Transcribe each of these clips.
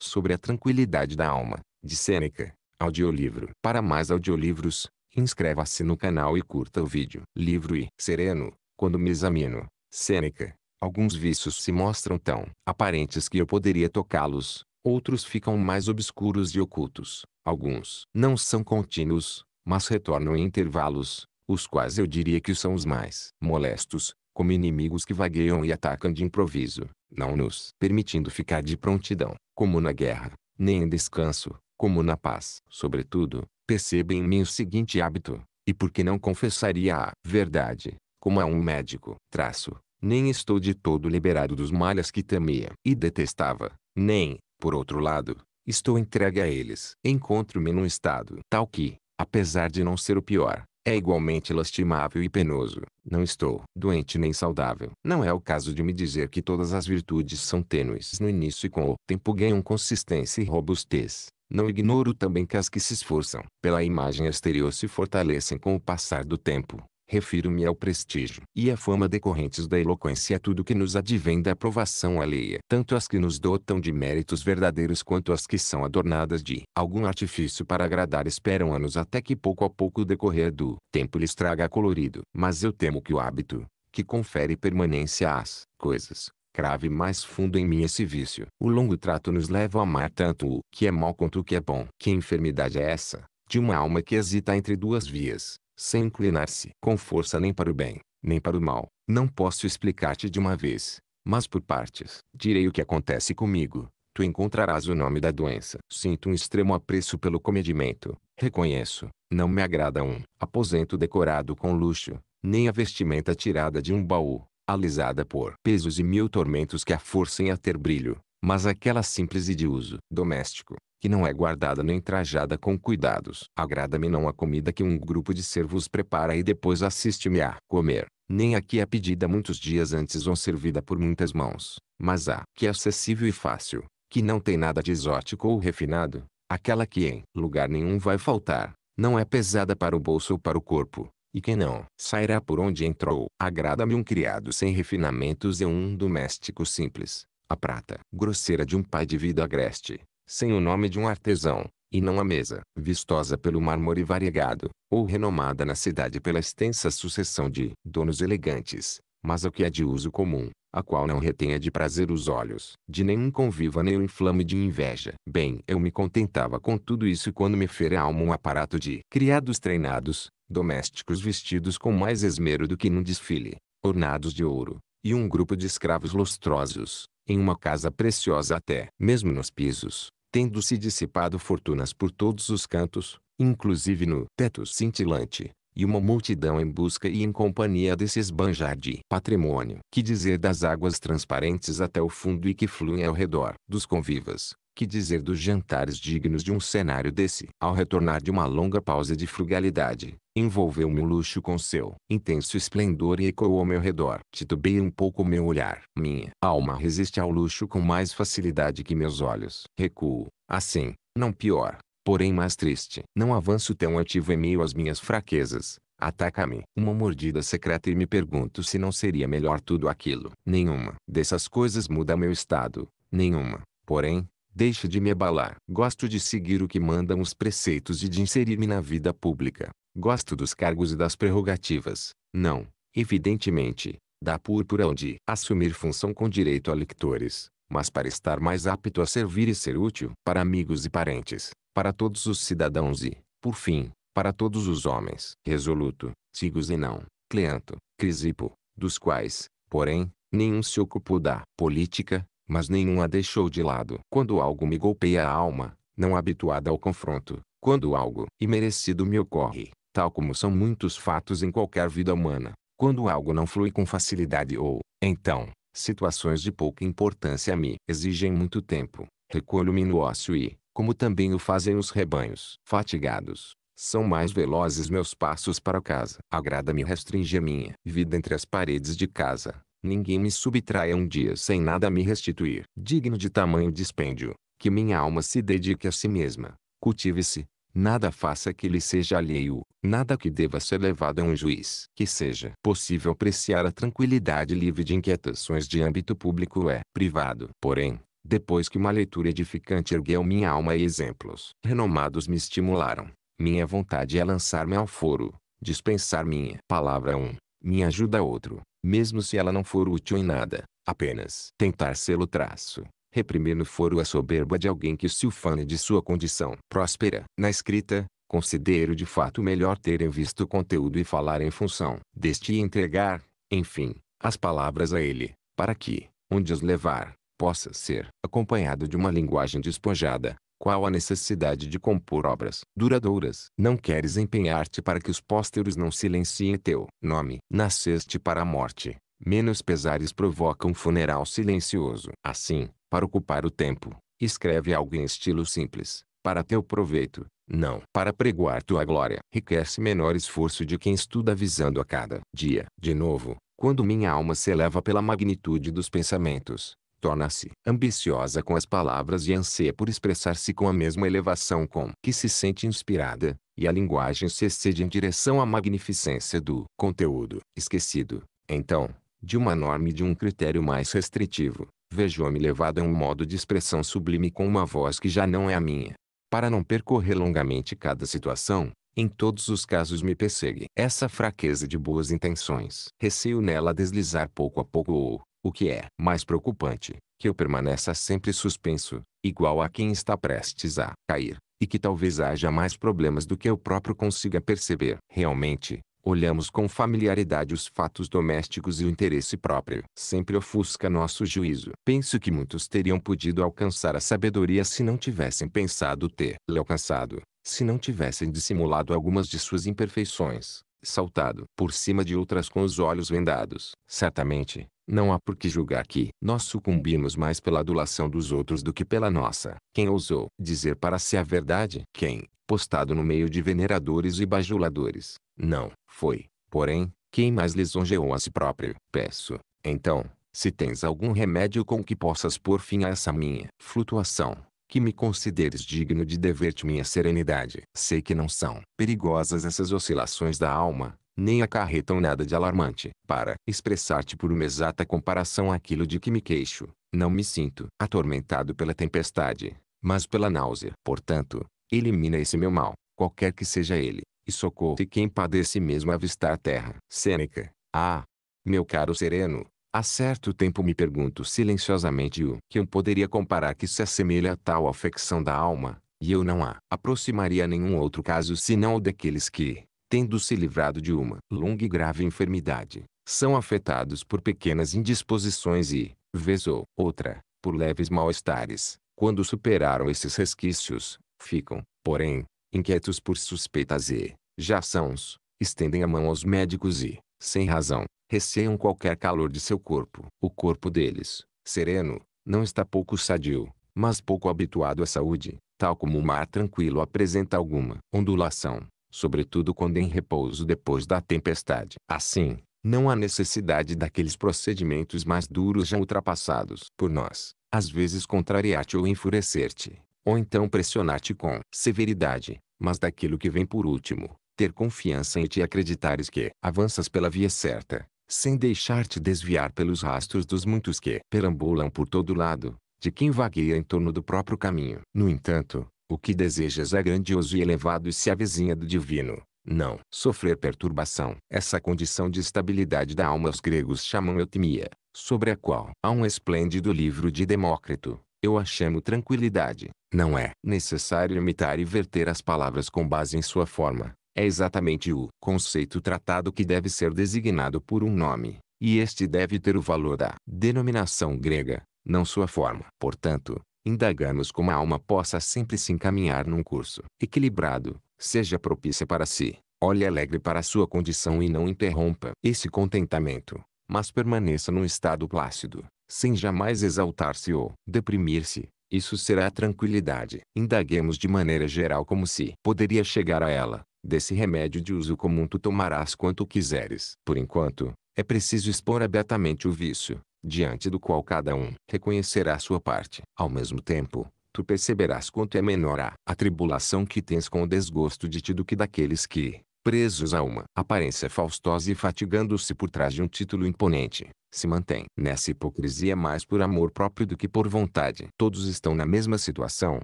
Sobre a tranquilidade da alma, de Sêneca. Audiolivro. Para mais audiolivros, inscreva-se no canal e curta o vídeo. Livro e Sereno, quando me examino. Sêneca. Alguns vícios se mostram tão aparentes que eu poderia tocá-los, outros ficam mais obscuros e ocultos. Alguns não são contínuos, mas retornam em intervalos, os quais eu diria que são os mais molestos, como inimigos que vagueiam e atacam de improviso não nos permitindo ficar de prontidão, como na guerra, nem em descanso, como na paz. Sobretudo, perceba em mim o seguinte hábito, e por que não confessaria a verdade, como a é um médico. Traço, nem estou de todo liberado dos males que temia e detestava, nem, por outro lado, estou entregue a eles. Encontro-me num estado tal que, apesar de não ser o pior, é igualmente lastimável e penoso. Não estou doente nem saudável. Não é o caso de me dizer que todas as virtudes são tênues no início e com o tempo ganham consistência e robustez. Não ignoro também que as que se esforçam pela imagem exterior se fortalecem com o passar do tempo refiro-me ao prestígio e à fama decorrentes da eloquência a tudo que nos advém da aprovação alheia, tanto as que nos dotam de méritos verdadeiros quanto as que são adornadas de algum artifício para agradar esperam anos até que pouco a pouco o decorrer do tempo lhes traga colorido. Mas eu temo que o hábito, que confere permanência às coisas, crave mais fundo em mim esse vício. O longo trato nos leva a amar tanto o que é mal quanto o que é bom. Que enfermidade é essa, de uma alma que hesita entre duas vias, sem inclinar-se com força nem para o bem, nem para o mal. Não posso explicar-te de uma vez, mas por partes. Direi o que acontece comigo. Tu encontrarás o nome da doença. Sinto um extremo apreço pelo comedimento. Reconheço, não me agrada um aposento decorado com luxo, nem a vestimenta tirada de um baú, alisada por pesos e mil tormentos que a forcem a ter brilho, mas aquela simples e de uso doméstico, que não é guardada nem trajada com cuidados. Agrada-me não a comida que um grupo de servos prepara e depois assiste-me a comer, nem a que é pedida muitos dias antes ou servida por muitas mãos, mas a que é acessível e fácil, que não tem nada de exótico ou refinado, aquela que em lugar nenhum vai faltar, não é pesada para o bolso ou para o corpo, e quem não sairá por onde entrou. Agrada-me um criado sem refinamentos e um doméstico simples. A prata grosseira de um pai de vida agreste, sem o nome de um artesão, e não a mesa, vistosa pelo mármore variegado, ou renomada na cidade pela extensa sucessão de donos elegantes, mas o que é de uso comum, a qual não retenha de prazer os olhos, de nenhum conviva nem o inflame de inveja. Bem, eu me contentava com tudo isso quando me fere a alma um aparato de criados treinados, domésticos vestidos com mais esmero do que num desfile, ornados de ouro, e um grupo de escravos lustrosos, em uma casa preciosa até mesmo nos pisos, tendo-se dissipado fortunas por todos os cantos, inclusive no teto cintilante, e uma multidão em busca e em companhia desse esbanjar de patrimônio. Que dizer das águas transparentes até o fundo e que fluem ao redor dos convivas, que dizer dos jantares dignos de um cenário desse? Ao retornar de uma longa pausa de frugalidade, envolveu-me o luxo com seu intenso esplendor e ecoou ao meu redor. Titubei um pouco meu olhar. Minha alma resiste ao luxo com mais facilidade que meus olhos. Recuo, assim, não pior, porém mais triste. Não avanço tão ativo em meio às minhas fraquezas. Ataca-me uma mordida secreta e me pergunto se não seria melhor tudo aquilo. Nenhuma dessas coisas muda meu estado. Nenhuma, porém, Deixe de me abalar. Gosto de seguir o que mandam os preceitos e de inserir-me na vida pública. Gosto dos cargos e das prerrogativas. Não, evidentemente, da púrpura onde assumir função com direito a lectores, mas para estar mais apto a servir e ser útil para amigos e parentes, para todos os cidadãos e, por fim, para todos os homens. Resoluto, sigo Zenão, Cleanto, Crisipo, dos quais, porém, nenhum se ocupou da política, mas nenhum a deixou de lado. Quando algo me golpeia a alma, não habituada ao confronto, quando algo imerecido me ocorre, tal como são muitos fatos em qualquer vida humana, quando algo não flui com facilidade ou, então, situações de pouca importância me exigem muito tempo, recolho-me no ócio e, como também o fazem os rebanhos fatigados, são mais velozes meus passos para casa. Agrada-me restringir minha vida entre as paredes de casa, Ninguém me subtraia um dia sem nada me restituir. Digno de tamanho dispêndio, que minha alma se dedique a si mesma. Cultive-se, nada faça que lhe seja alheio, nada que deva ser levado a um juiz. Que seja possível apreciar a tranquilidade livre de inquietações de âmbito público é privado. Porém, depois que uma leitura edificante ergueu minha alma e exemplos renomados me estimularam, minha vontade é lançar-me ao foro, dispensar minha palavra um me ajuda outro, mesmo se ela não for útil em nada, apenas tentar ser o traço. Reprimir no foro a soberba de alguém que se ufana de sua condição próspera. Na escrita, considero de fato melhor terem visto o conteúdo e falar em função deste e entregar, enfim, as palavras a ele, para que, onde os levar, possa ser acompanhado de uma linguagem despojada, qual a necessidade de compor obras duradouras? Não queres empenhar-te para que os pósteros não silenciem teu nome. Nasceste para a morte. Menos pesares provoca um funeral silencioso. Assim, para ocupar o tempo, escreve algo em estilo simples, para teu proveito, não para pregoar tua glória. Requer-se menor esforço de quem estuda visando a cada dia. De novo, quando minha alma se eleva pela magnitude dos pensamentos, torna-se ambiciosa com as palavras e anseia por expressar-se com a mesma elevação com que se sente inspirada, e a linguagem se excede em direção à magnificência do conteúdo esquecido. Então, de uma norma e de um critério mais restritivo, vejo-me levado a um modo de expressão sublime com uma voz que já não é a minha. Para não percorrer longamente cada situação, em todos os casos me persegue essa fraqueza de boas intenções. Receio nela deslizar pouco a pouco ou, o que é mais preocupante, que eu permaneça sempre suspenso, igual a quem está prestes a cair, e que talvez haja mais problemas do que eu próprio consiga perceber. Realmente, olhamos com familiaridade os fatos domésticos e o interesse próprio sempre ofusca nosso juízo. Penso que muitos teriam podido alcançar a sabedoria se não tivessem pensado ter alcançado, se não tivessem dissimulado algumas de suas imperfeições, saltado por cima de outras com os olhos vendados. Certamente, não há por que julgar que nós sucumbimos mais pela adulação dos outros do que pela nossa. Quem ousou dizer para si a verdade? Quem, postado no meio de veneradores e bajuladores, não, foi, porém, quem mais lisonjeou a si próprio. Peço, então, se tens algum remédio com que possas pôr fim a essa minha flutuação, que me consideres digno de dever-te minha serenidade. Sei que não são perigosas essas oscilações da alma, nem acarretam nada de alarmante. Para expressar-te por uma exata comparação aquilo de que me queixo, não me sinto atormentado pela tempestade, mas pela náusea. Portanto, elimina esse meu mal, qualquer que seja ele, e socorre quem padece mesmo avistar a terra. Sêneca. Ah! Meu caro sereno, há certo tempo me pergunto silenciosamente o que eu poderia comparar que se assemelha a tal afecção da alma, e eu não a aproximaria a nenhum outro caso senão o daqueles que, tendo se livrado de uma longa e grave enfermidade, são afetados por pequenas indisposições e, vez ou outra, por leves mal-estares. Quando superaram esses resquícios, ficam, porém, inquietos por suspeitas e, já sãos, estendem a mão aos médicos e, sem razão, receiam qualquer calor de seu corpo. O corpo deles, sereno, não está pouco sadio, mas pouco habituado à saúde, tal como o mar tranquilo apresenta alguma ondulação sobretudo quando em repouso depois da tempestade. Assim, não há necessidade daqueles procedimentos mais duros já ultrapassados por nós, às vezes contrariar-te ou enfurecer-te, ou então pressionar-te com severidade, mas daquilo que vem por último, ter confiança em ti e acreditares que avanças pela via certa, sem deixar-te desviar pelos rastros dos muitos que perambulam por todo lado, de quem vagueia em torno do próprio caminho. No entanto, o que desejas é grandioso e elevado e se avizinha do divino. Não sofrer perturbação. Essa condição de estabilidade da alma os gregos chamam eutimia, sobre a qual há um esplêndido livro de Demócrito. Eu a chamo tranquilidade. Não é necessário imitar e verter as palavras com base em sua forma. É exatamente o conceito tratado que deve ser designado por um nome, e este deve ter o valor da denominação grega, não sua forma. Portanto, indagamos como a alma possa sempre se encaminhar num curso equilibrado, seja propícia para si, olhe alegre para sua condição e não interrompa esse contentamento, mas permaneça num estado plácido, sem jamais exaltar-se ou deprimir-se. Isso será a tranquilidade. Indaguemos de maneira geral como se poderia chegar a ela. Desse remédio de uso comum tu tomarás quanto quiseres. Por enquanto, é preciso expor abertamente o vício, diante do qual cada um reconhecerá sua parte. Ao mesmo tempo, tu perceberás quanto é menor a, atribulação que tens com o desgosto de ti do que daqueles que, presos a uma aparência faustosa e fatigando-se por trás de um título imponente, se mantém nessa hipocrisia mais por amor próprio do que por vontade. Todos estão na mesma situação,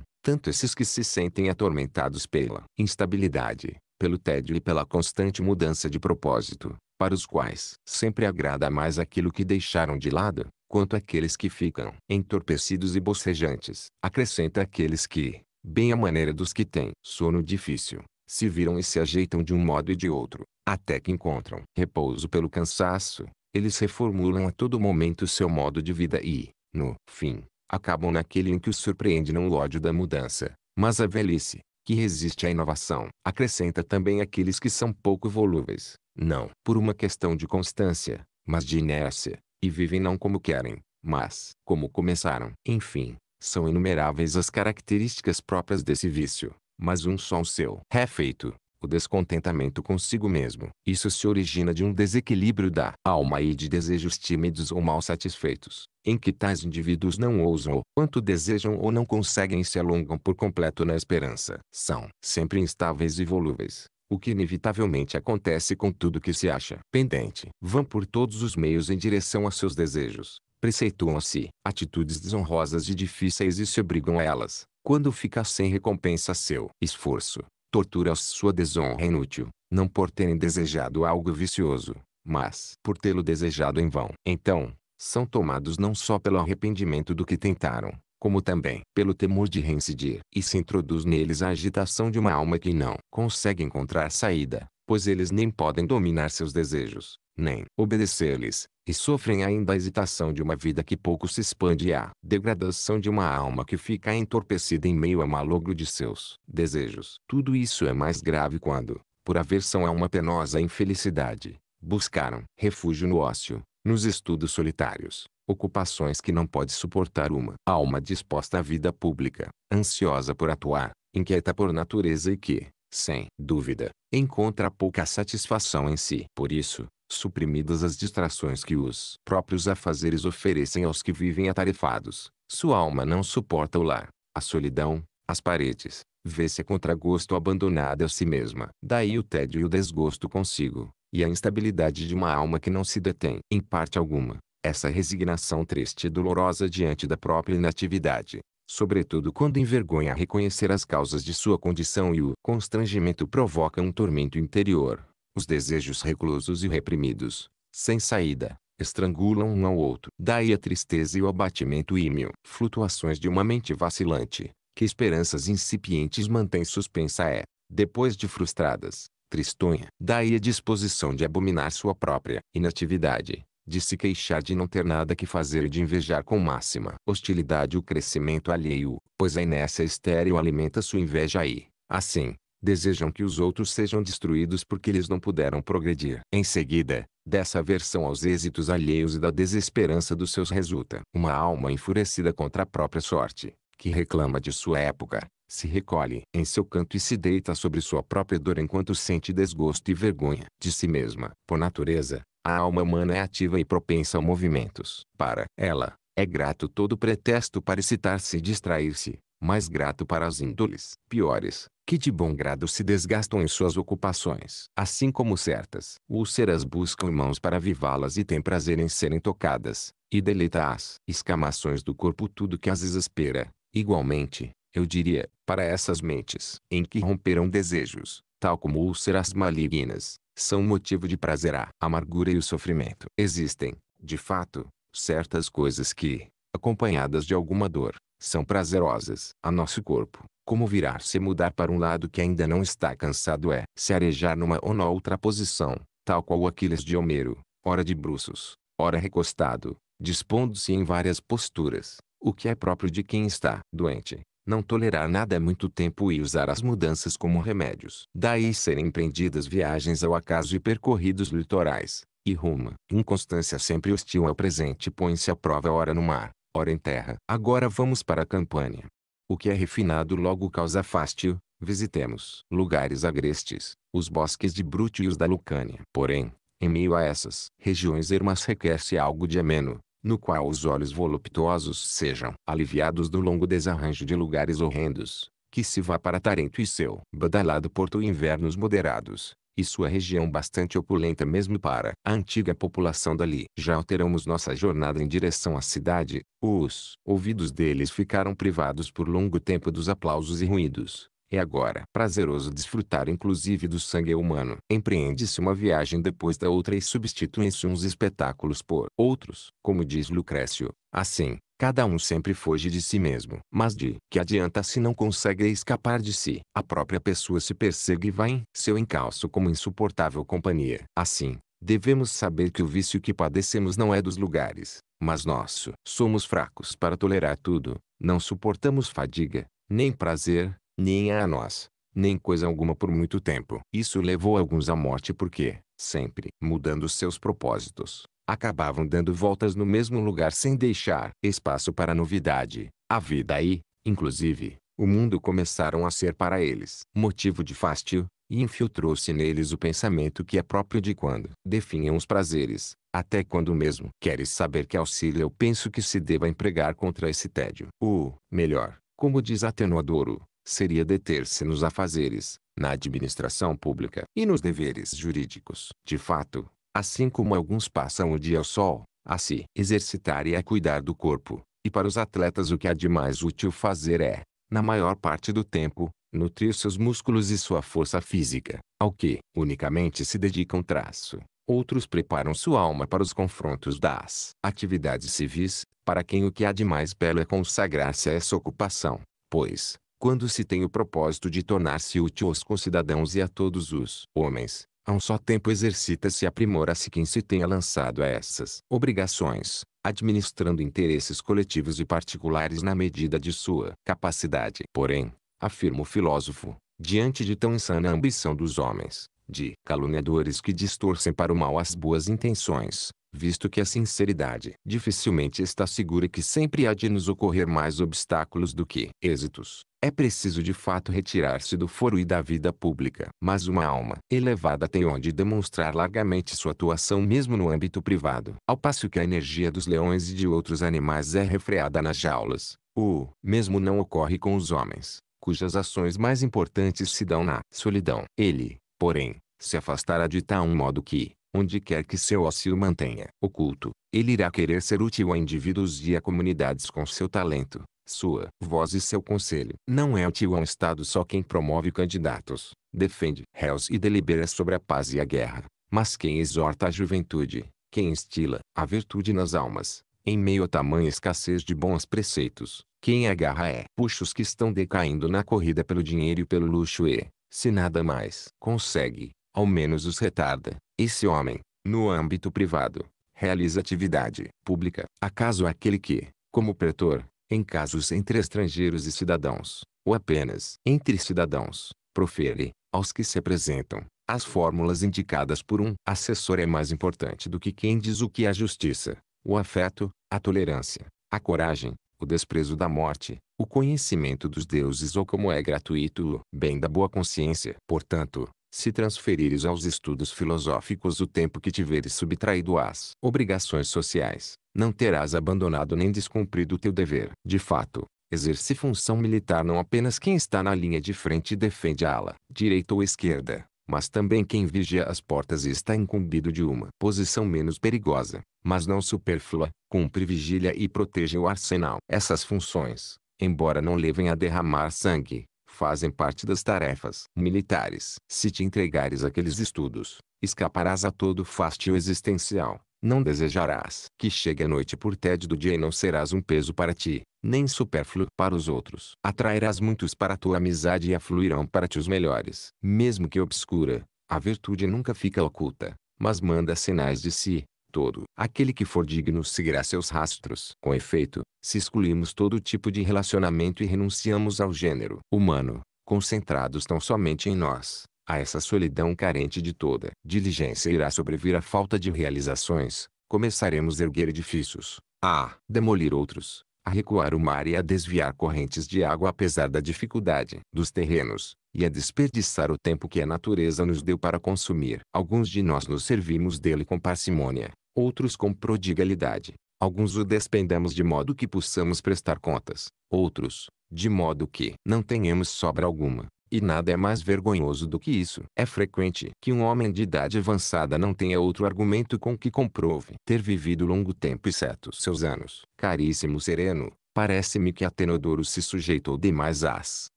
tanto esses que se sentem atormentados pela instabilidade, pelo tédio e pela constante mudança de propósito, para os quais sempre agrada mais aquilo que deixaram de lado, quanto aqueles que ficam entorpecidos e bocejantes. Acrescenta aqueles que, bem à maneira dos que têm sono difícil, se viram e se ajeitam de um modo e de outro, até que encontram repouso pelo cansaço, eles reformulam a todo momento o seu modo de vida e, no fim, acabam naquele em que os surpreende não o ódio da mudança, mas a velhice, que resiste à inovação. Acrescenta também aqueles que são pouco volúveis, não por uma questão de constância, mas de inércia, e vivem não como querem, mas como começaram. Enfim, são inumeráveis as características próprias desse vício, mas um só o seu. Refeito, o descontentamento consigo mesmo. Isso se origina de um desequilíbrio da alma e de desejos tímidos ou mal satisfeitos, em que tais indivíduos não ousam ou quanto desejam ou não conseguem se alongam por completo na esperança. São sempre instáveis e volúveis. O que inevitavelmente acontece com tudo que se acha pendente. Vão por todos os meios em direção a seus desejos. Preceituam-se atitudes desonrosas e difíceis e se obrigam a elas, quando fica sem recompensa seu esforço tortura sua desonra inútil, não por terem desejado algo vicioso, mas por tê-lo desejado em vão. Então, são tomados não só pelo arrependimento do que tentaram, como também pelo temor de reincidir. E se introduz neles a agitação de uma alma que não consegue encontrar saída, pois eles nem podem dominar seus desejos, nem obedecer-lhes, e sofrem ainda a hesitação de uma vida que pouco se expande e a degradação de uma alma que fica entorpecida em meio ao malogro de seus desejos. Tudo isso é mais grave quando, por aversão a uma penosa infelicidade, buscaram refúgio no ócio, nos estudos solitários, ocupações que não pode suportar uma alma disposta à vida pública, ansiosa por atuar, inquieta por natureza e que, sem dúvida, encontra pouca satisfação em si. Por isso, Suprimidas as distrações que os próprios afazeres oferecem aos que vivem atarefados, sua alma não suporta o lar, a solidão, as paredes, vê-se a contragosto abandonada a si mesma. Daí o tédio e o desgosto consigo, e a instabilidade de uma alma que não se detém em parte alguma. Essa resignação triste e dolorosa diante da própria inatividade, sobretudo quando envergonha reconhecer as causas de sua condição e o constrangimento provoca um tormento interior os desejos reclusos e reprimidos, sem saída, estrangulam um ao outro. Daí a tristeza e o abatimento ímio. Flutuações de uma mente vacilante, que esperanças incipientes mantém suspensa é, depois de frustradas, tristonha. Daí a disposição de abominar sua própria inatividade, de se queixar de não ter nada que fazer e de invejar com máxima hostilidade o crescimento alheio, pois a inércia estéril alimenta sua inveja e, assim, desejam que os outros sejam destruídos porque eles não puderam progredir. Em seguida, dessa aversão aos êxitos alheios e da desesperança dos seus resulta uma alma enfurecida contra a própria sorte, que reclama de sua época, se recolhe em seu canto e se deita sobre sua própria dor enquanto sente desgosto e vergonha de si mesma. Por natureza, a alma humana é ativa e propensa a movimentos. Para ela, é grato todo pretexto para excitar-se e distrair-se mais grato para as índoles piores, que de bom grado se desgastam em suas ocupações. Assim como certas úlceras buscam mãos para avivá-las e têm prazer em serem tocadas, e deleta as escamações do corpo tudo que as exaspera, igualmente, eu diria, para essas mentes em que romperam desejos, tal como úlceras malignas, são motivo de prazer a amargura e o sofrimento. Existem, de fato, certas coisas que, acompanhadas de alguma dor, são prazerosas a nosso corpo. Como virar-se mudar para um lado que ainda não está cansado é se arejar numa ou na outra posição, tal qual o Aquiles de Homero, ora de bruços, ora recostado, dispondo-se em várias posturas, o que é próprio de quem está doente. Não tolerar nada há muito tempo e usar as mudanças como remédios. Daí serem empreendidas viagens ao acaso e percorridos litorais, e ruma Inconstância sempre hostil ao presente põe-se à prova a hora no mar, ora em terra. Agora vamos para a campanha. O que é refinado logo causa fástio, visitemos lugares agrestes, os bosques de Bruto e os da Lucânia. Porém, em meio a essas regiões ermas requer-se algo de ameno, no qual os olhos voluptuosos sejam aliviados do longo desarranjo de lugares horrendos, que se vá para Tarento e seu badalado porto invernos moderados, e sua região bastante opulenta mesmo para a antiga população dali. Já alteramos nossa jornada em direção à cidade, os ouvidos deles ficaram privados por longo tempo dos aplausos e ruídos. É agora prazeroso desfrutar inclusive do sangue humano. Empreende-se uma viagem depois da outra e substituem-se uns espetáculos por outros, como diz Lucrécio. Assim, Cada um sempre foge de si mesmo. Mas de que adianta se não consegue escapar de si? A própria pessoa se persegue e vai em seu encalço como insuportável companhia. Assim, devemos saber que o vício que padecemos não é dos lugares, mas nosso. Somos fracos para tolerar tudo, não suportamos fadiga, nem prazer, nem a nós, nem coisa alguma por muito tempo. Isso levou alguns à morte porque, sempre mudando seus propósitos, acabavam dando voltas no mesmo lugar sem deixar espaço para a novidade. A vida e, inclusive, o mundo começaram a ser para eles motivo de fástio, e infiltrou-se neles o pensamento que é próprio de quando definham os prazeres, até quando mesmo queres saber que auxílio eu penso que se deva empregar contra esse tédio. O melhor, como diz Atenodoro, seria deter-se nos afazeres, na administração pública e nos deveres jurídicos. De fato, Assim como alguns passam o dia ao sol, a se exercitar e a cuidar do corpo, e para os atletas o que há de mais útil fazer é, na maior parte do tempo, nutrir seus músculos e sua força física, ao que unicamente se dedicam traço. Outros preparam sua alma para os confrontos das atividades civis, para quem o que há de mais belo é consagrar-se a essa ocupação, pois, quando se tem o propósito de tornar-se útil aos concidadãos e a todos os homens, a é um só tempo exercita-se e aprimora-se quem se tenha lançado a essas obrigações, administrando interesses coletivos e particulares na medida de sua capacidade. Porém, afirma o filósofo, diante de tão insana ambição dos homens, de caluniadores que distorcem para o mal as boas intenções, visto que a sinceridade dificilmente está segura e que sempre há de nos ocorrer mais obstáculos do que êxitos. É preciso de fato retirar-se do foro e da vida pública. Mas uma alma elevada tem onde demonstrar largamente sua atuação mesmo no âmbito privado. Ao passo que a energia dos leões e de outros animais é refreada nas jaulas, o mesmo não ocorre com os homens, cujas ações mais importantes se dão na solidão. Ele, porém, se afastará de tal um modo que, onde quer que seu ócio mantenha oculto, ele irá querer ser útil a indivíduos e a comunidades com seu talento, sua voz e seu conselho. Não é útil a um Estado só quem promove candidatos, defende réus e delibera sobre a paz e a guerra, mas quem exorta a juventude, quem instila a virtude nas almas, em meio a tamanha escassez de bons preceitos, quem agarra é puxa os que estão decaindo na corrida pelo dinheiro e pelo luxo e, se nada mais consegue, ao menos os retarda. Esse homem, no âmbito privado, realiza atividade pública. Acaso aquele que, como pretor, em casos entre estrangeiros e cidadãos, ou apenas entre cidadãos, profere, aos que se apresentam, as fórmulas indicadas por um assessor é mais importante do que quem diz o que é a justiça, o afeto, a tolerância, a coragem, o desprezo da morte, o conhecimento dos deuses ou como é gratuito o bem da boa consciência. Portanto, se transferires aos estudos filosóficos o tempo que tiveres subtraído às obrigações sociais, não terás abandonado nem descumprido o teu dever. De fato, exerce função militar não apenas quem está na linha de frente e defende a ala, direita ou esquerda, mas também quem vigia as portas e está incumbido de uma posição menos perigosa, mas não supérflua, cumpre vigília e protege o arsenal. Essas funções, embora não levem a derramar sangue, fazem parte das tarefas militares. Se te entregares aqueles estudos, escaparás a todo fastio existencial. Não desejarás que chegue a noite por tédio do dia e não serás um peso para ti, nem supérfluo para os outros. Atrairás muitos para a tua amizade e afluirão para ti os melhores. Mesmo que obscura, a virtude nunca fica oculta, mas manda sinais de si, todo aquele que for digno seguirá seus rastros. Com efeito, se excluímos todo tipo de relacionamento e renunciamos ao gênero humano, concentrados tão somente em nós, a essa solidão carente de toda diligência irá sobrevir a falta de realizações. Começaremos a erguer edifícios, a demolir outros, a recuar o mar e a desviar correntes de água apesar da dificuldade dos terrenos, e a desperdiçar o tempo que a natureza nos deu para consumir. Alguns de nós nos servimos dele com parcimônia, outros com prodigalidade. Alguns o despendemos de modo que possamos prestar contas, outros, de modo que não tenhamos sobra alguma. E nada é mais vergonhoso do que isso. É frequente que um homem de idade avançada não tenha outro argumento com que comprove ter vivido longo tempo exceto seus anos. Caríssimo Sereno, Parece-me que Atenodoro se sujeitou demais às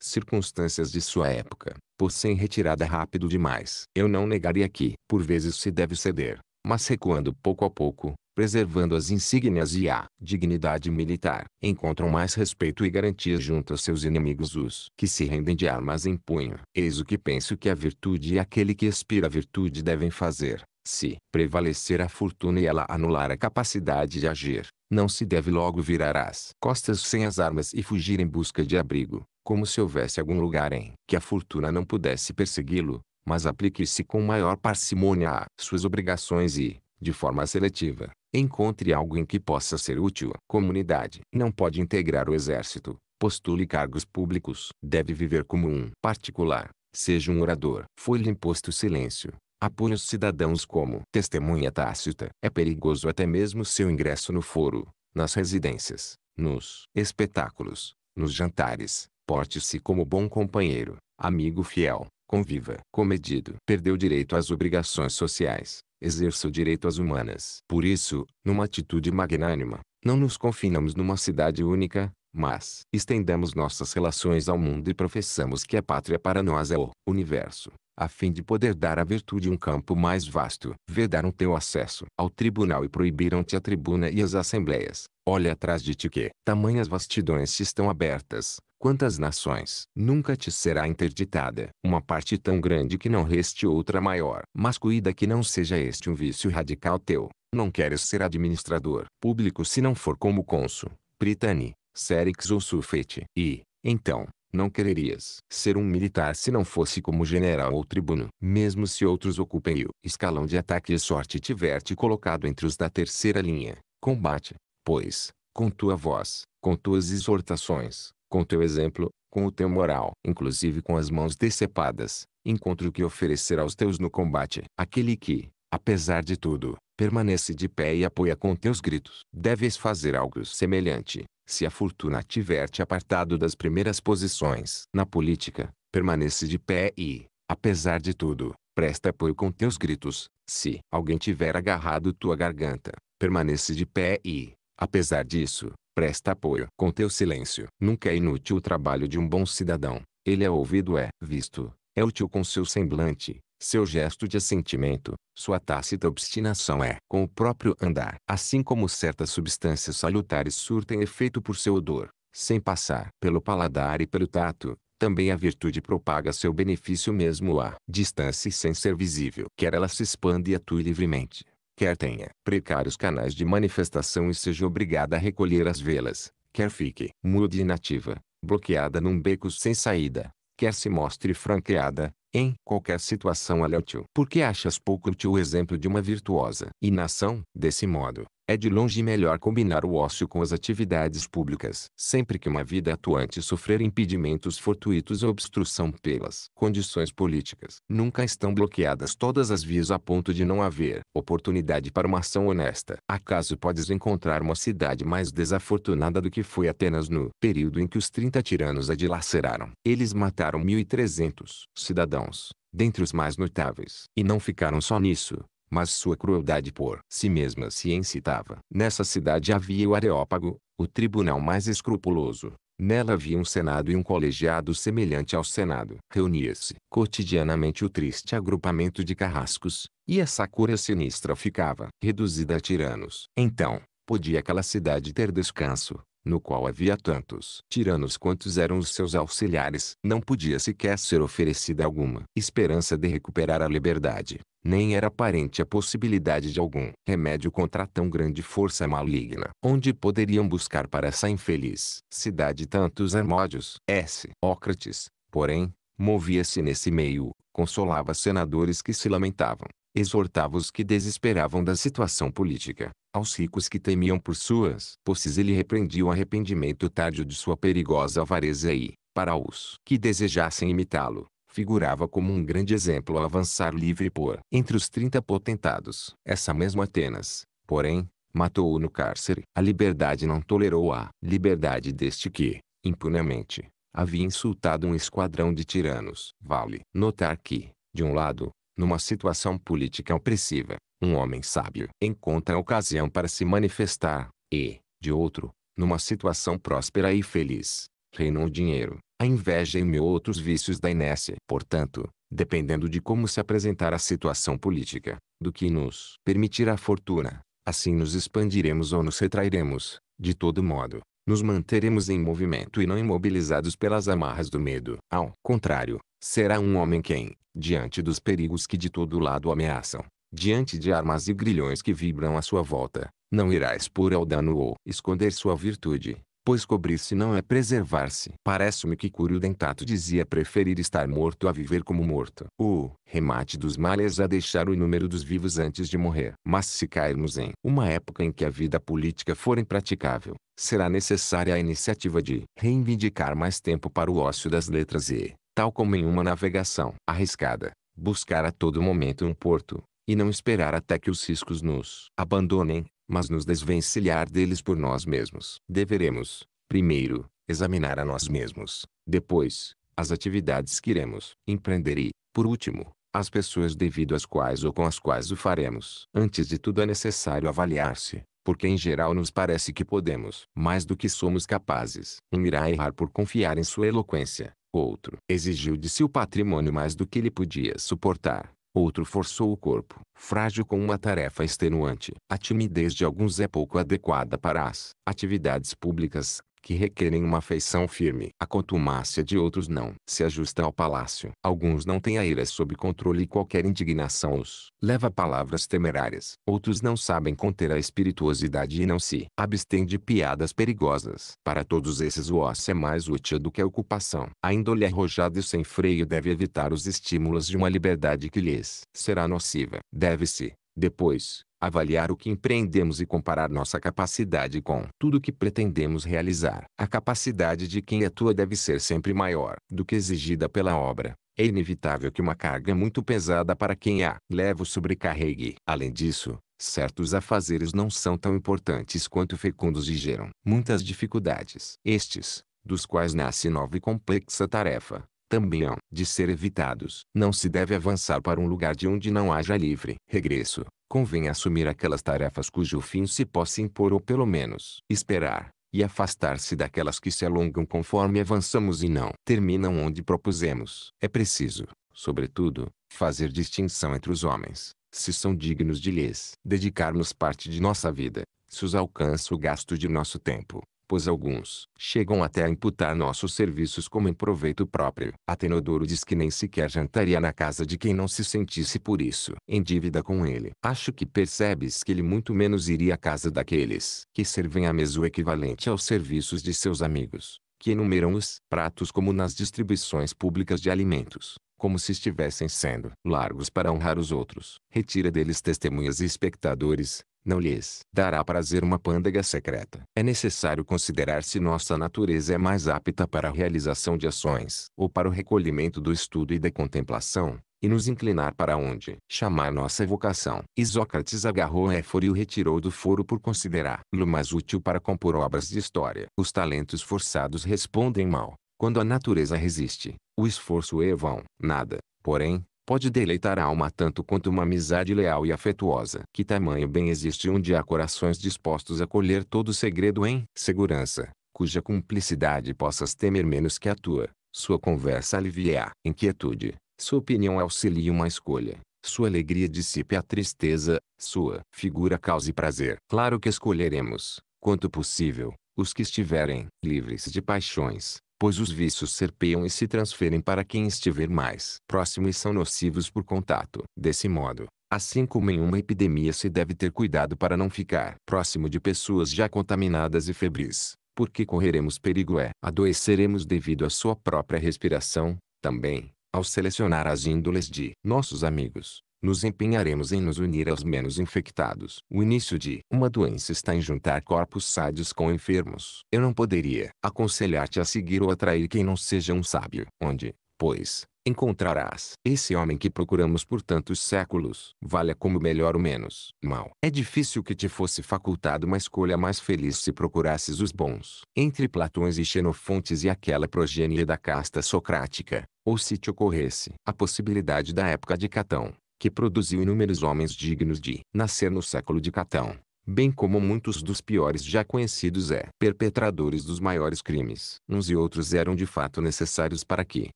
circunstâncias de sua época, por sem retirada rápido demais. Eu não negaria que, por vezes se deve ceder, mas recuando pouco a pouco, preservando as insígnias e a dignidade militar, encontram mais respeito e garantia junto a seus inimigos os que se rendem de armas em punho. Eis o que penso que a virtude e aquele que expira a virtude devem fazer. Se prevalecer a fortuna e ela anular a capacidade de agir, não se deve logo virar as costas sem as armas e fugir em busca de abrigo, como se houvesse algum lugar em que a fortuna não pudesse persegui-lo, mas aplique-se com maior parcimônia a suas obrigações e, de forma seletiva, encontre algo em que possa ser útil à comunidade. Não pode integrar o exército, postule cargos públicos, deve viver como um particular, seja um orador. Foi-lhe imposto silêncio. Apoie os cidadãos como testemunha tácita. É perigoso até mesmo seu ingresso no foro, nas residências, nos espetáculos, nos jantares. Porte-se como bom companheiro, amigo fiel, conviva, comedido, perdeu direito às obrigações sociais, exerceu o direito às humanas. Por isso, numa atitude magnânima, não nos confinamos numa cidade única, mas estendamos nossas relações ao mundo e professamos que a pátria para nós é o universo, a fim de poder dar à virtude um campo mais vasto. Vedaram teu acesso ao tribunal e proibiram-te a tribuna e as assembleias. Olha atrás de ti que tamanhas vastidões te estão abertas, quantas nações, nunca te será interditada uma parte tão grande que não reste outra maior. Mas cuida que não seja este um vício radical teu. Não queres ser administrador público se não for como cônsul, pritani, sérix ou sulfete. E, então, não quererias ser um militar se não fosse como general ou tribuno. Mesmo se outros ocupem o escalão de ataque e sorte tiver te colocado entre os da terceira linha, combate, pois, com tua voz, com tuas exortações, com o teu exemplo, com o teu moral, inclusive com as mãos decepadas, encontro o que oferecer aos teus no combate. Aquele que, apesar de tudo, permanece de pé e apoia com teus gritos. Deves fazer algo semelhante, se a fortuna tiver te apartado das primeiras posições. Na política, permanece de pé e, apesar de tudo, presta apoio com teus gritos. Se alguém tiver agarrado tua garganta, permanece de pé e, apesar disso, Presta apoio com teu silêncio. Nunca é inútil o trabalho de um bom cidadão. Ele é ouvido, é visto, é útil com seu semblante, seu gesto de assentimento, sua tácita obstinação é com o próprio andar. Assim como certas substâncias salutares surtem efeito por seu odor, sem passar pelo paladar e pelo tato, também a virtude propaga seu benefício mesmo à distância e sem ser visível. Quer ela se expande e atue livremente quer tenha precários canais de manifestação e seja obrigada a recolher as velas, quer fique mude inativa, bloqueada num beco sem saída, quer se mostre franqueada, em qualquer situação ela é útil. Porque achas pouco útil o exemplo de uma virtuosa inação? Desse modo, é de longe melhor combinar o ócio com as atividades públicas, sempre que uma vida atuante sofrer impedimentos fortuitos ou obstrução pelas condições políticas. Nunca estão bloqueadas todas as vias a ponto de não haver oportunidade para uma ação honesta. Acaso podes encontrar uma cidade mais desafortunada do que foi Atenas no período em que os 30 tiranos a dilaceraram? Eles mataram 1.300 cidadãos, dentre os mais notáveis. E não ficaram só nisso mas sua crueldade por si mesma se incitava. Nessa cidade havia o Areópago, o tribunal mais escrupuloso. Nela havia um senado e um colegiado semelhante ao senado. Reunia-se cotidianamente o triste agrupamento de carrascos, e essa cura sinistra ficava reduzida a tiranos. Então, podia aquela cidade ter descanso, no qual havia tantos tiranos quantos eram os seus auxiliares, não podia sequer ser oferecida alguma esperança de recuperar a liberdade, nem era aparente a possibilidade de algum remédio contra tão grande força maligna, onde poderiam buscar para essa infeliz cidade tantos armódios. S. Ócrates, porém, movia-se nesse meio, consolava senadores que se lamentavam, exortava os que desesperavam da situação política, aos ricos que temiam por suas posses ele repreendia o arrependimento tardio de sua perigosa avareza e, para os que desejassem imitá-lo, figurava como um grande exemplo a avançar livre por entre os trinta potentados. Essa mesma Atenas, porém, matou-o no cárcere. A liberdade não tolerou a liberdade deste que, impunemente, havia insultado um esquadrão de tiranos. Vale notar que, de um lado, numa situação política opressiva, um homem sábio encontra a ocasião para se manifestar, e, de outro, numa situação próspera e feliz, reina o dinheiro, a inveja e mil outros vícios da inércia. Portanto, dependendo de como se apresentar a situação política, do que nos permitirá a fortuna, assim nos expandiremos ou nos retrairemos, de todo modo, nos manteremos em movimento e não imobilizados pelas amarras do medo. Ao contrário, será um homem quem, diante dos perigos que de todo lado ameaçam, diante de armas e grilhões que vibram à sua volta, não irá expor ao dano ou esconder sua virtude, pois cobrir-se não é preservar-se. Parece-me que Curio Dentato dizia preferir estar morto a viver como morto. O remate dos males a deixar o número dos vivos antes de morrer. Mas se cairmos em uma época em que a vida política for impraticável, será necessária a iniciativa de reivindicar mais tempo para o ócio das letras e, tal como em uma navegação arriscada, buscar a todo momento um porto, e não esperar até que os riscos nos abandonem, mas nos desvencilhar deles por nós mesmos. Deveremos, primeiro, examinar a nós mesmos, depois, as atividades que iremos empreender e, por último, as pessoas devido às quais ou com as quais o faremos. Antes de tudo é necessário avaliar-se, porque em geral nos parece que podemos mais do que somos capazes. Um irá errar por confiar em sua eloquência, outro exigiu de si o patrimônio mais do que ele podia suportar. Outro forçou o corpo, frágil com uma tarefa extenuante. A timidez de alguns é pouco adequada para as atividades públicas, que requerem uma afeição firme. A contumácia de outros não se ajusta ao palácio. Alguns não têm a ira sob controle e qualquer indignação os leva a palavras temerárias. Outros não sabem conter a espirituosidade e não se abstêm de piadas perigosas. Para todos esses o ócio é mais útil do que a ocupação. A índole arrojada e sem freio deve evitar os estímulos de uma liberdade que lhes será nociva. Deve-se, depois, avaliar o que empreendemos e comparar nossa capacidade com tudo o que pretendemos realizar. A capacidade de quem atua é deve ser sempre maior do que exigida pela obra. É inevitável que uma carga muito pesada para quem a leva sobrecarregue. Além disso, certos afazeres não são tão importantes quanto fecundos e geram muitas dificuldades. Estes, dos quais nasce nova e complexa tarefa, também hão de ser evitados. Não se deve avançar para um lugar de onde não haja livre regresso. Convém assumir aquelas tarefas cujo fim se possa impor ou pelo menos esperar, e afastar-se daquelas que se alongam conforme avançamos e não terminam onde propusemos. É preciso, sobretudo, fazer distinção entre os homens, se são dignos de lhes dedicarmos parte de nossa vida, se os alcança o gasto de nosso tempo, pois alguns chegam até a imputar nossos serviços como em proveito próprio. Atenodoro diz que nem sequer jantaria na casa de quem não se sentisse por isso em dívida com ele. Acho que percebes que ele muito menos iria à casa daqueles que servem a mesa o equivalente aos serviços de seus amigos, que enumeram os pratos como nas distribuições públicas de alimentos como se estivessem sendo largos para honrar os outros. Retira deles testemunhas e espectadores, não lhes dará prazer uma pândega secreta. É necessário considerar se nossa natureza é mais apta para a realização de ações ou para o recolhimento do estudo e da contemplação, e nos inclinar para onde chamar nossa vocação. Isócrates agarrou Éforo e o retirou do foro por considerá lo mais útil para compor obras de história. Os talentos forçados respondem mal, quando a natureza resiste, o esforço é vão. Nada, porém, pode deleitar a alma tanto quanto uma amizade leal e afetuosa. Que tamanho bem existe onde há corações dispostos a colher todo o segredo em segurança, cuja cumplicidade possas temer menos que a tua, sua conversa alivia a inquietude, sua opinião auxilia uma escolha, sua alegria dissipe a tristeza, sua figura cause prazer. Claro que escolheremos, quanto possível, os que estiverem livres de paixões, pois os vícios serpeiam e se transferem para quem estiver mais próximo e são nocivos por contato. Desse modo, assim como em uma epidemia se deve ter cuidado para não ficar próximo de pessoas já contaminadas e febris, porque correremos perigo é adoeceremos devido à sua própria respiração, também, ao selecionar as índoles de nossos amigos, nos empenharemos em nos unir aos menos infectados. O início de uma doença está em juntar corpos sádios com enfermos. Eu não poderia aconselhar-te a seguir ou atrair quem não seja um sábio. Onde, pois, encontrarás esse homem que procuramos por tantos séculos. Valha como melhor ou menos mal. É difícil que te fosse facultado uma escolha mais feliz se procurasses os bons. Entre Platões e Xenofontes e aquela progênie da casta socrática, ou se te ocorresse a possibilidade da época de Catão, que produziu inúmeros homens dignos de nascer no século de Catão, bem como muitos dos piores já conhecidos é perpetradores dos maiores crimes. Uns e outros eram de fato necessários para que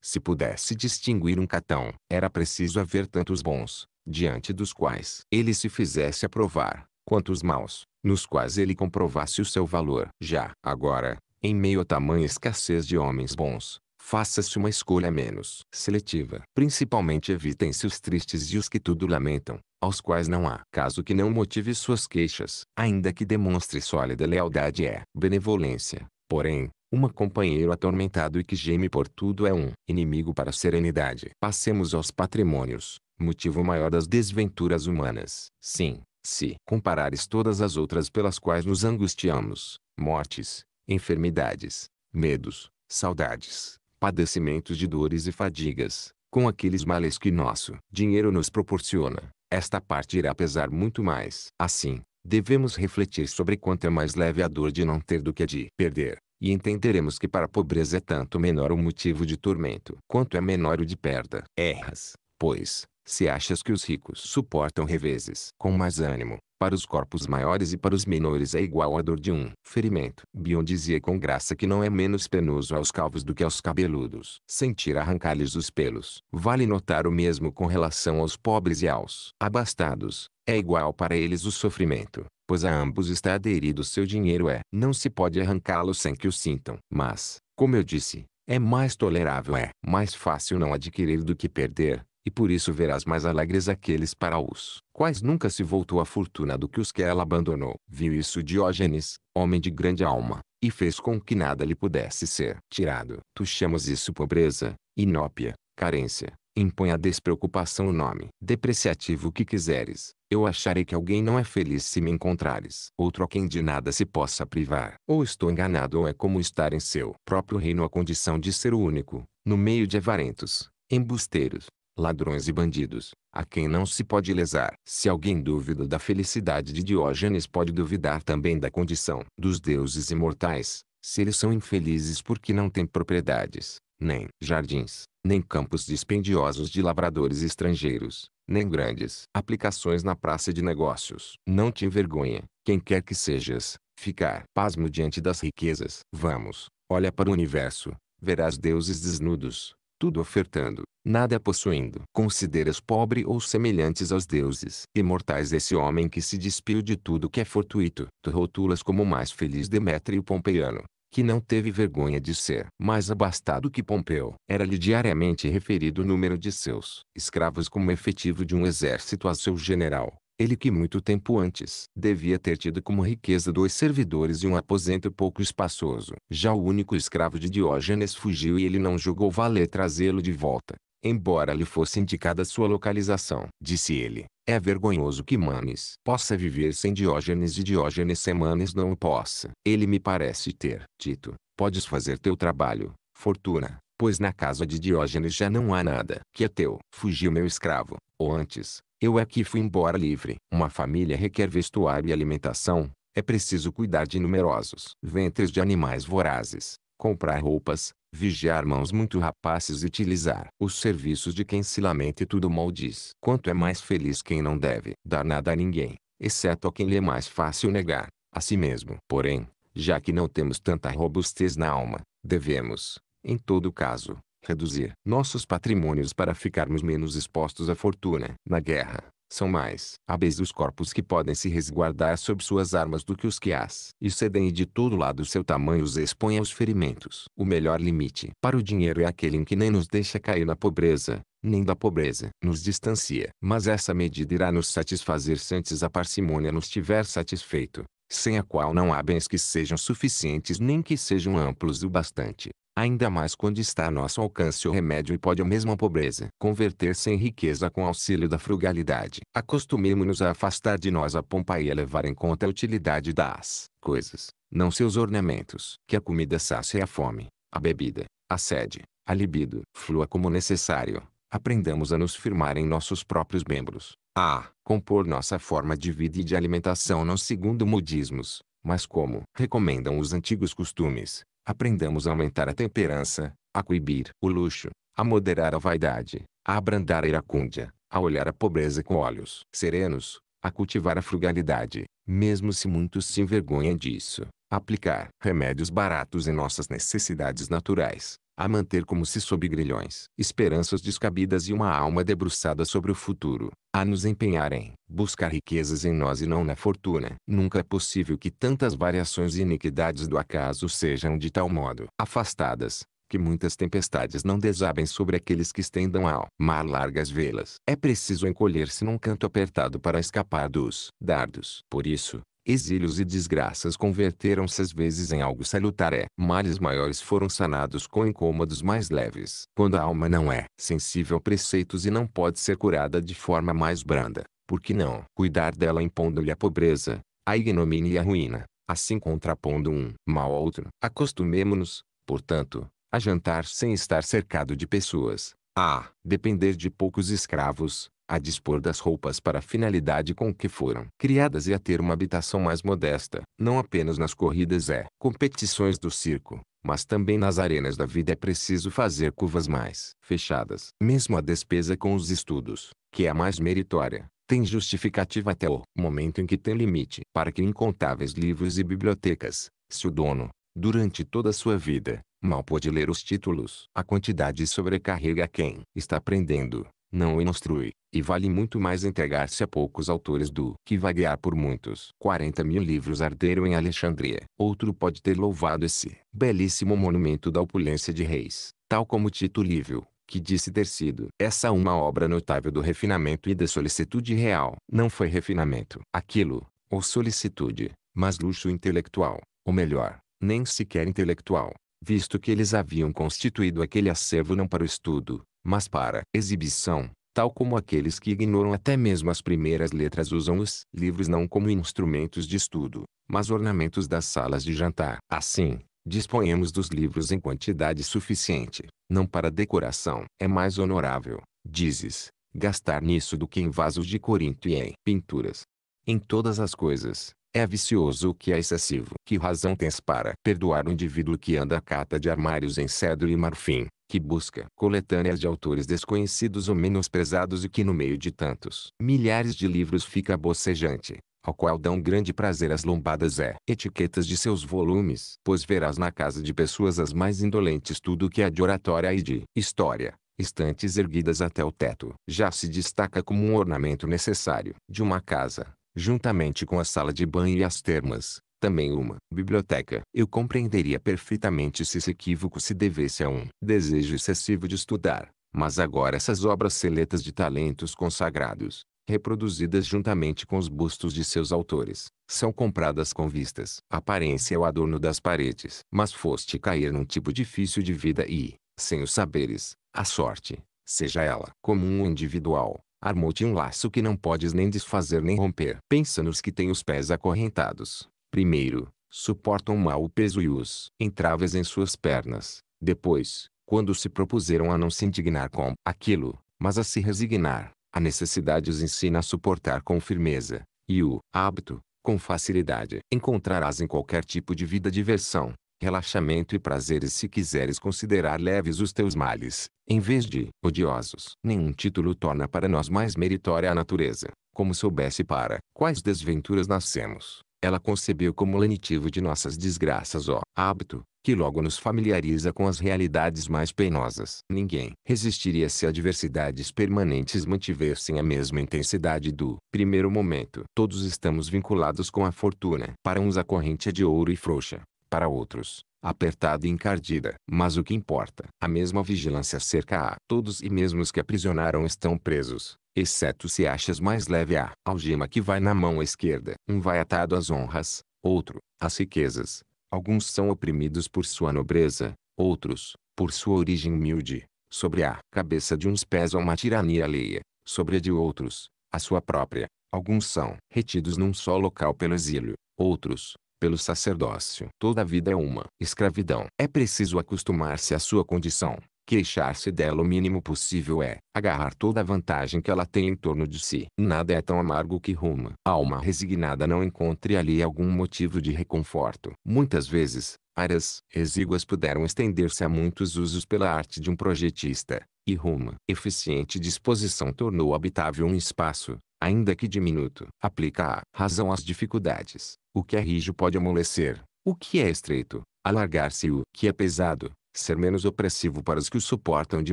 se pudesse distinguir um Catão. Era preciso haver tantos bons, diante dos quais ele se fizesse aprovar, quanto os maus, nos quais ele comprovasse o seu valor. Já agora, em meio a tamanha escassez de homens bons, faça-se uma escolha menos seletiva. Principalmente evitem-se os tristes e os que tudo lamentam, aos quais não há caso que não motive suas queixas, ainda que demonstre sólida lealdade é benevolência. Porém, um companheiro atormentado e que geme por tudo é um inimigo para a serenidade. Passemos aos patrimônios, motivo maior das desventuras humanas. Sim, se comparares todas as outras pelas quais nos angustiamos, mortes, enfermidades, medos, saudades, padecimentos de dores e fadigas, com aqueles males que nosso dinheiro nos proporciona, esta parte irá pesar muito mais. Assim, devemos refletir sobre quanto é mais leve a dor de não ter do que a de perder, e entenderemos que para a pobreza é tanto menor o motivo de tormento quanto é menor o de perda. Erras, pois, se achas que os ricos suportam reveses com mais ânimo, para os corpos maiores e para os menores é igual a dor de um ferimento. Bion dizia com graça que não é menos penoso aos calvos do que aos cabeludos. Sentir arrancar-lhes os pelos. Vale notar o mesmo com relação aos pobres e aos abastados. É igual para eles o sofrimento, pois a ambos está aderido seu dinheiro é. Não se pode arrancá-lo sem que o sintam. Mas, como eu disse, é mais tolerável é mais fácil não adquirir do que perder e por isso verás mais alegres aqueles para os quais nunca se voltou a fortuna do que os que ela abandonou. Viu isso Diógenes, homem de grande alma, e fez com que nada lhe pudesse ser tirado. Tu chamas isso pobreza, inópia, carência. Impõe a despreocupação o nome. Depreciativo o que quiseres, eu acharei que alguém não é feliz se me encontrares. Outro a quem de nada se possa privar. Ou estou enganado ou é como estar em seu próprio reino a condição de ser o único, no meio de avarentos, embusteiros, ladrões e bandidos, a quem não se pode lesar. Se alguém duvida da felicidade de Diógenes pode duvidar também da condição dos deuses imortais, se eles são infelizes porque não têm propriedades, nem jardins, nem campos dispendiosos de lavradores estrangeiros, nem grandes aplicações na praça de negócios. Não te envergonha, quem quer que sejas, ficar pasmo diante das riquezas. Vamos, olha para o universo, verás deuses desnudos, tudo ofertando, nada possuindo. Consideras pobre ou semelhantes aos deuses imortais esse homem que se despiu de tudo que é fortuito. Tu rotulas como o mais feliz Demétrio Pompeiano, que não teve vergonha de ser mais abastado que Pompeu. Era-lhe diariamente referido o número de seus escravos como efetivo de um exército a seu general. Ele que muito tempo antes devia ter tido como riqueza dois servidores e um aposento pouco espaçoso. Já o único escravo de Diógenes fugiu e ele não julgou valer trazê-lo de volta, embora lhe fosse indicada sua localização. Disse ele, é vergonhoso que Manes possa viver sem Diógenes e Diógenes sem Manes não o possa. Ele me parece ter. Tito, podes fazer teu trabalho, fortuna, pois na casa de Diógenes já não há nada que é teu. Fugiu meu escravo, ou antes, eu é que fui embora livre. Uma família requer vestuário e alimentação, é preciso cuidar de numerosos ventres de animais vorazes, comprar roupas, vigiar mãos muito rapaces e utilizar os serviços de quem se lamenta e tudo maldiz. Quanto é mais feliz quem não deve dar nada a ninguém, exceto a quem lhe é mais fácil negar, a si mesmo. Porém, já que não temos tanta robustez na alma, devemos, em todo caso, reduzir nossos patrimônios para ficarmos menos expostos à fortuna. Na guerra, são mais hábeis os corpos que podem se resguardar sob suas armas do que os que as e cedem e de todo lado seu tamanho os expõe aos ferimentos. O melhor limite para o dinheiro é aquele em que nem nos deixa cair na pobreza, nem da pobreza nos distancia. Mas essa medida irá nos satisfazer se antes a parcimônia nos tiver satisfeito, sem a qual não há bens que sejam suficientes nem que sejam amplos o bastante ainda mais quando está a nosso alcance o remédio e pode a mesma pobreza converter-se em riqueza com auxílio da frugalidade. Acostumemo-nos a afastar de nós a pompa e a levar em conta a utilidade das coisas, não seus ornamentos. Que a comida sacie a fome, a bebida, a sede, a libido, flua como necessário. Aprendamos a nos firmar em nossos próprios membros, a compor nossa forma de vida e de alimentação não segundo modismos, mas como recomendam os antigos costumes, Aprendamos a aumentar a temperança, a coibir o luxo, a moderar a vaidade, a abrandar a iracúndia, a olhar a pobreza com olhos serenos, a cultivar a frugalidade, mesmo se muitos se envergonham disso, aplicar remédios baratos em nossas necessidades naturais, a manter como se sob grilhões, esperanças descabidas e uma alma debruçada sobre o futuro, a nos empenhar em buscar riquezas em nós e não na fortuna. Nunca é possível que tantas variações e iniquidades do acaso sejam de tal modo afastadas, que muitas tempestades não desabem sobre aqueles que estendam ao mar largas velas. É preciso encolher-se num canto apertado para escapar dos dardos. Por isso, exílios e desgraças converteram-se às vezes em algo salutar é. Males maiores foram sanados com incômodos mais leves. Quando a alma não é sensível a preceitos e não pode ser curada de forma mais branda, por que não cuidar dela impondo-lhe a pobreza, a ignomínia e a ruína, assim contrapondo um mal ao outro. Acostumemo-nos, portanto, a jantar sem estar cercado de pessoas, a ah, depender de poucos escravos, a dispor das roupas para a finalidade com que foram criadas e a ter uma habitação mais modesta, não apenas nas corridas é competições do circo, mas também nas arenas da vida é preciso fazer curvas mais fechadas. Mesmo a despesa com os estudos, que é a mais meritória, tem justificativa até o momento em que tem limite para que incontáveis livros e bibliotecas, se o dono, durante toda a sua vida, mal pôde ler os títulos, a quantidade sobrecarrega quem está aprendendo não o instrui, e vale muito mais entregar-se a poucos autores do que vaguear por muitos. 40 mil livros arderam em Alexandria. Outro pode ter louvado esse belíssimo monumento da opulência de reis, tal como Tito Livio, que disse ter sido essa uma obra notável do refinamento e da solicitude real. Não foi refinamento aquilo, ou solicitude, mas luxo intelectual, ou melhor, nem sequer intelectual, visto que eles haviam constituído aquele acervo não para o estudo, mas para exibição, tal como aqueles que ignoram até mesmo as primeiras letras usam os livros não como instrumentos de estudo, mas ornamentos das salas de jantar. Assim, disponhamos dos livros em quantidade suficiente, não para decoração. É mais honorável, dizes, gastar nisso do que em vasos de corinto e em pinturas. Em todas as coisas, é vicioso o que é excessivo. Que razão tens para perdoar o indivíduo que anda à cata de armários em cedro e marfim, que busca coletâneas de autores desconhecidos ou menosprezados e que no meio de tantos milhares de livros fica bocejante, ao qual dão grande prazer as lombadas é etiquetas de seus volumes, pois verás na casa de pessoas as mais indolentes tudo o que há é de oratória e de história, estantes erguidas até o teto, já se destaca como um ornamento necessário de uma casa, juntamente com a sala de banho e as termas, também uma biblioteca. Eu compreenderia perfeitamente se esse equívoco se devesse a um desejo excessivo de estudar, mas agora essas obras seletas de talentos consagrados, reproduzidas juntamente com os bustos de seus autores, são compradas com vistas. A aparência é o adorno das paredes. Mas foste cair num tipo difícil de vida e, sem os saberes, a sorte, seja ela comum ou individual, armou-te um laço que não podes nem desfazer nem romper. Pensa nos que têm os pés acorrentados, Primeiro, suportam mal o peso e os entraves em suas pernas. Depois, quando se propuseram a não se indignar com aquilo, mas a se resignar, a necessidade os ensina a suportar com firmeza, e o hábito, com facilidade, encontrarás em qualquer tipo de vida diversão, relaxamento e prazeres se quiseres considerar leves os teus males, em vez de odiosos. Nenhum título torna para nós mais meritória a natureza, como soubesse para quais desventuras nascemos. Ela concebeu como lenitivo de nossas desgraças o hábito, que logo nos familiariza com as realidades mais penosas. Ninguém resistiria se adversidades permanentes mantivessem a mesma intensidade do primeiro momento. Todos estamos vinculados com a fortuna. Para uns a corrente é de ouro e frouxa, para outros, apertada e encardida. Mas o que importa? A mesma vigilância cerca a todos e mesmo os que aprisionaram estão presos exceto se achas mais leve a algema que vai na mão esquerda. Um vai atado às honras, outro, às riquezas. Alguns são oprimidos por sua nobreza, outros, por sua origem humilde. Sobre a cabeça de uns pesa uma tirania alheia, sobre a de outros, a sua própria. Alguns são retidos num só local pelo exílio, outros, pelo sacerdócio. Toda a vida é uma escravidão. É preciso acostumar-se à sua condição. Queixar-se dela o mínimo possível é agarrar toda a vantagem que ela tem em torno de si. Nada é tão amargo que Ruma, Alma resignada não encontre ali algum motivo de reconforto. Muitas vezes, áreas exíguas puderam estender-se a muitos usos pela arte de um projetista, e Ruma, eficiente disposição tornou habitável um espaço, ainda que diminuto. Aplica a razão às dificuldades. O que é rijo pode amolecer, o que é estreito, alargar-se o que é pesado, ser menos opressivo para os que o suportam de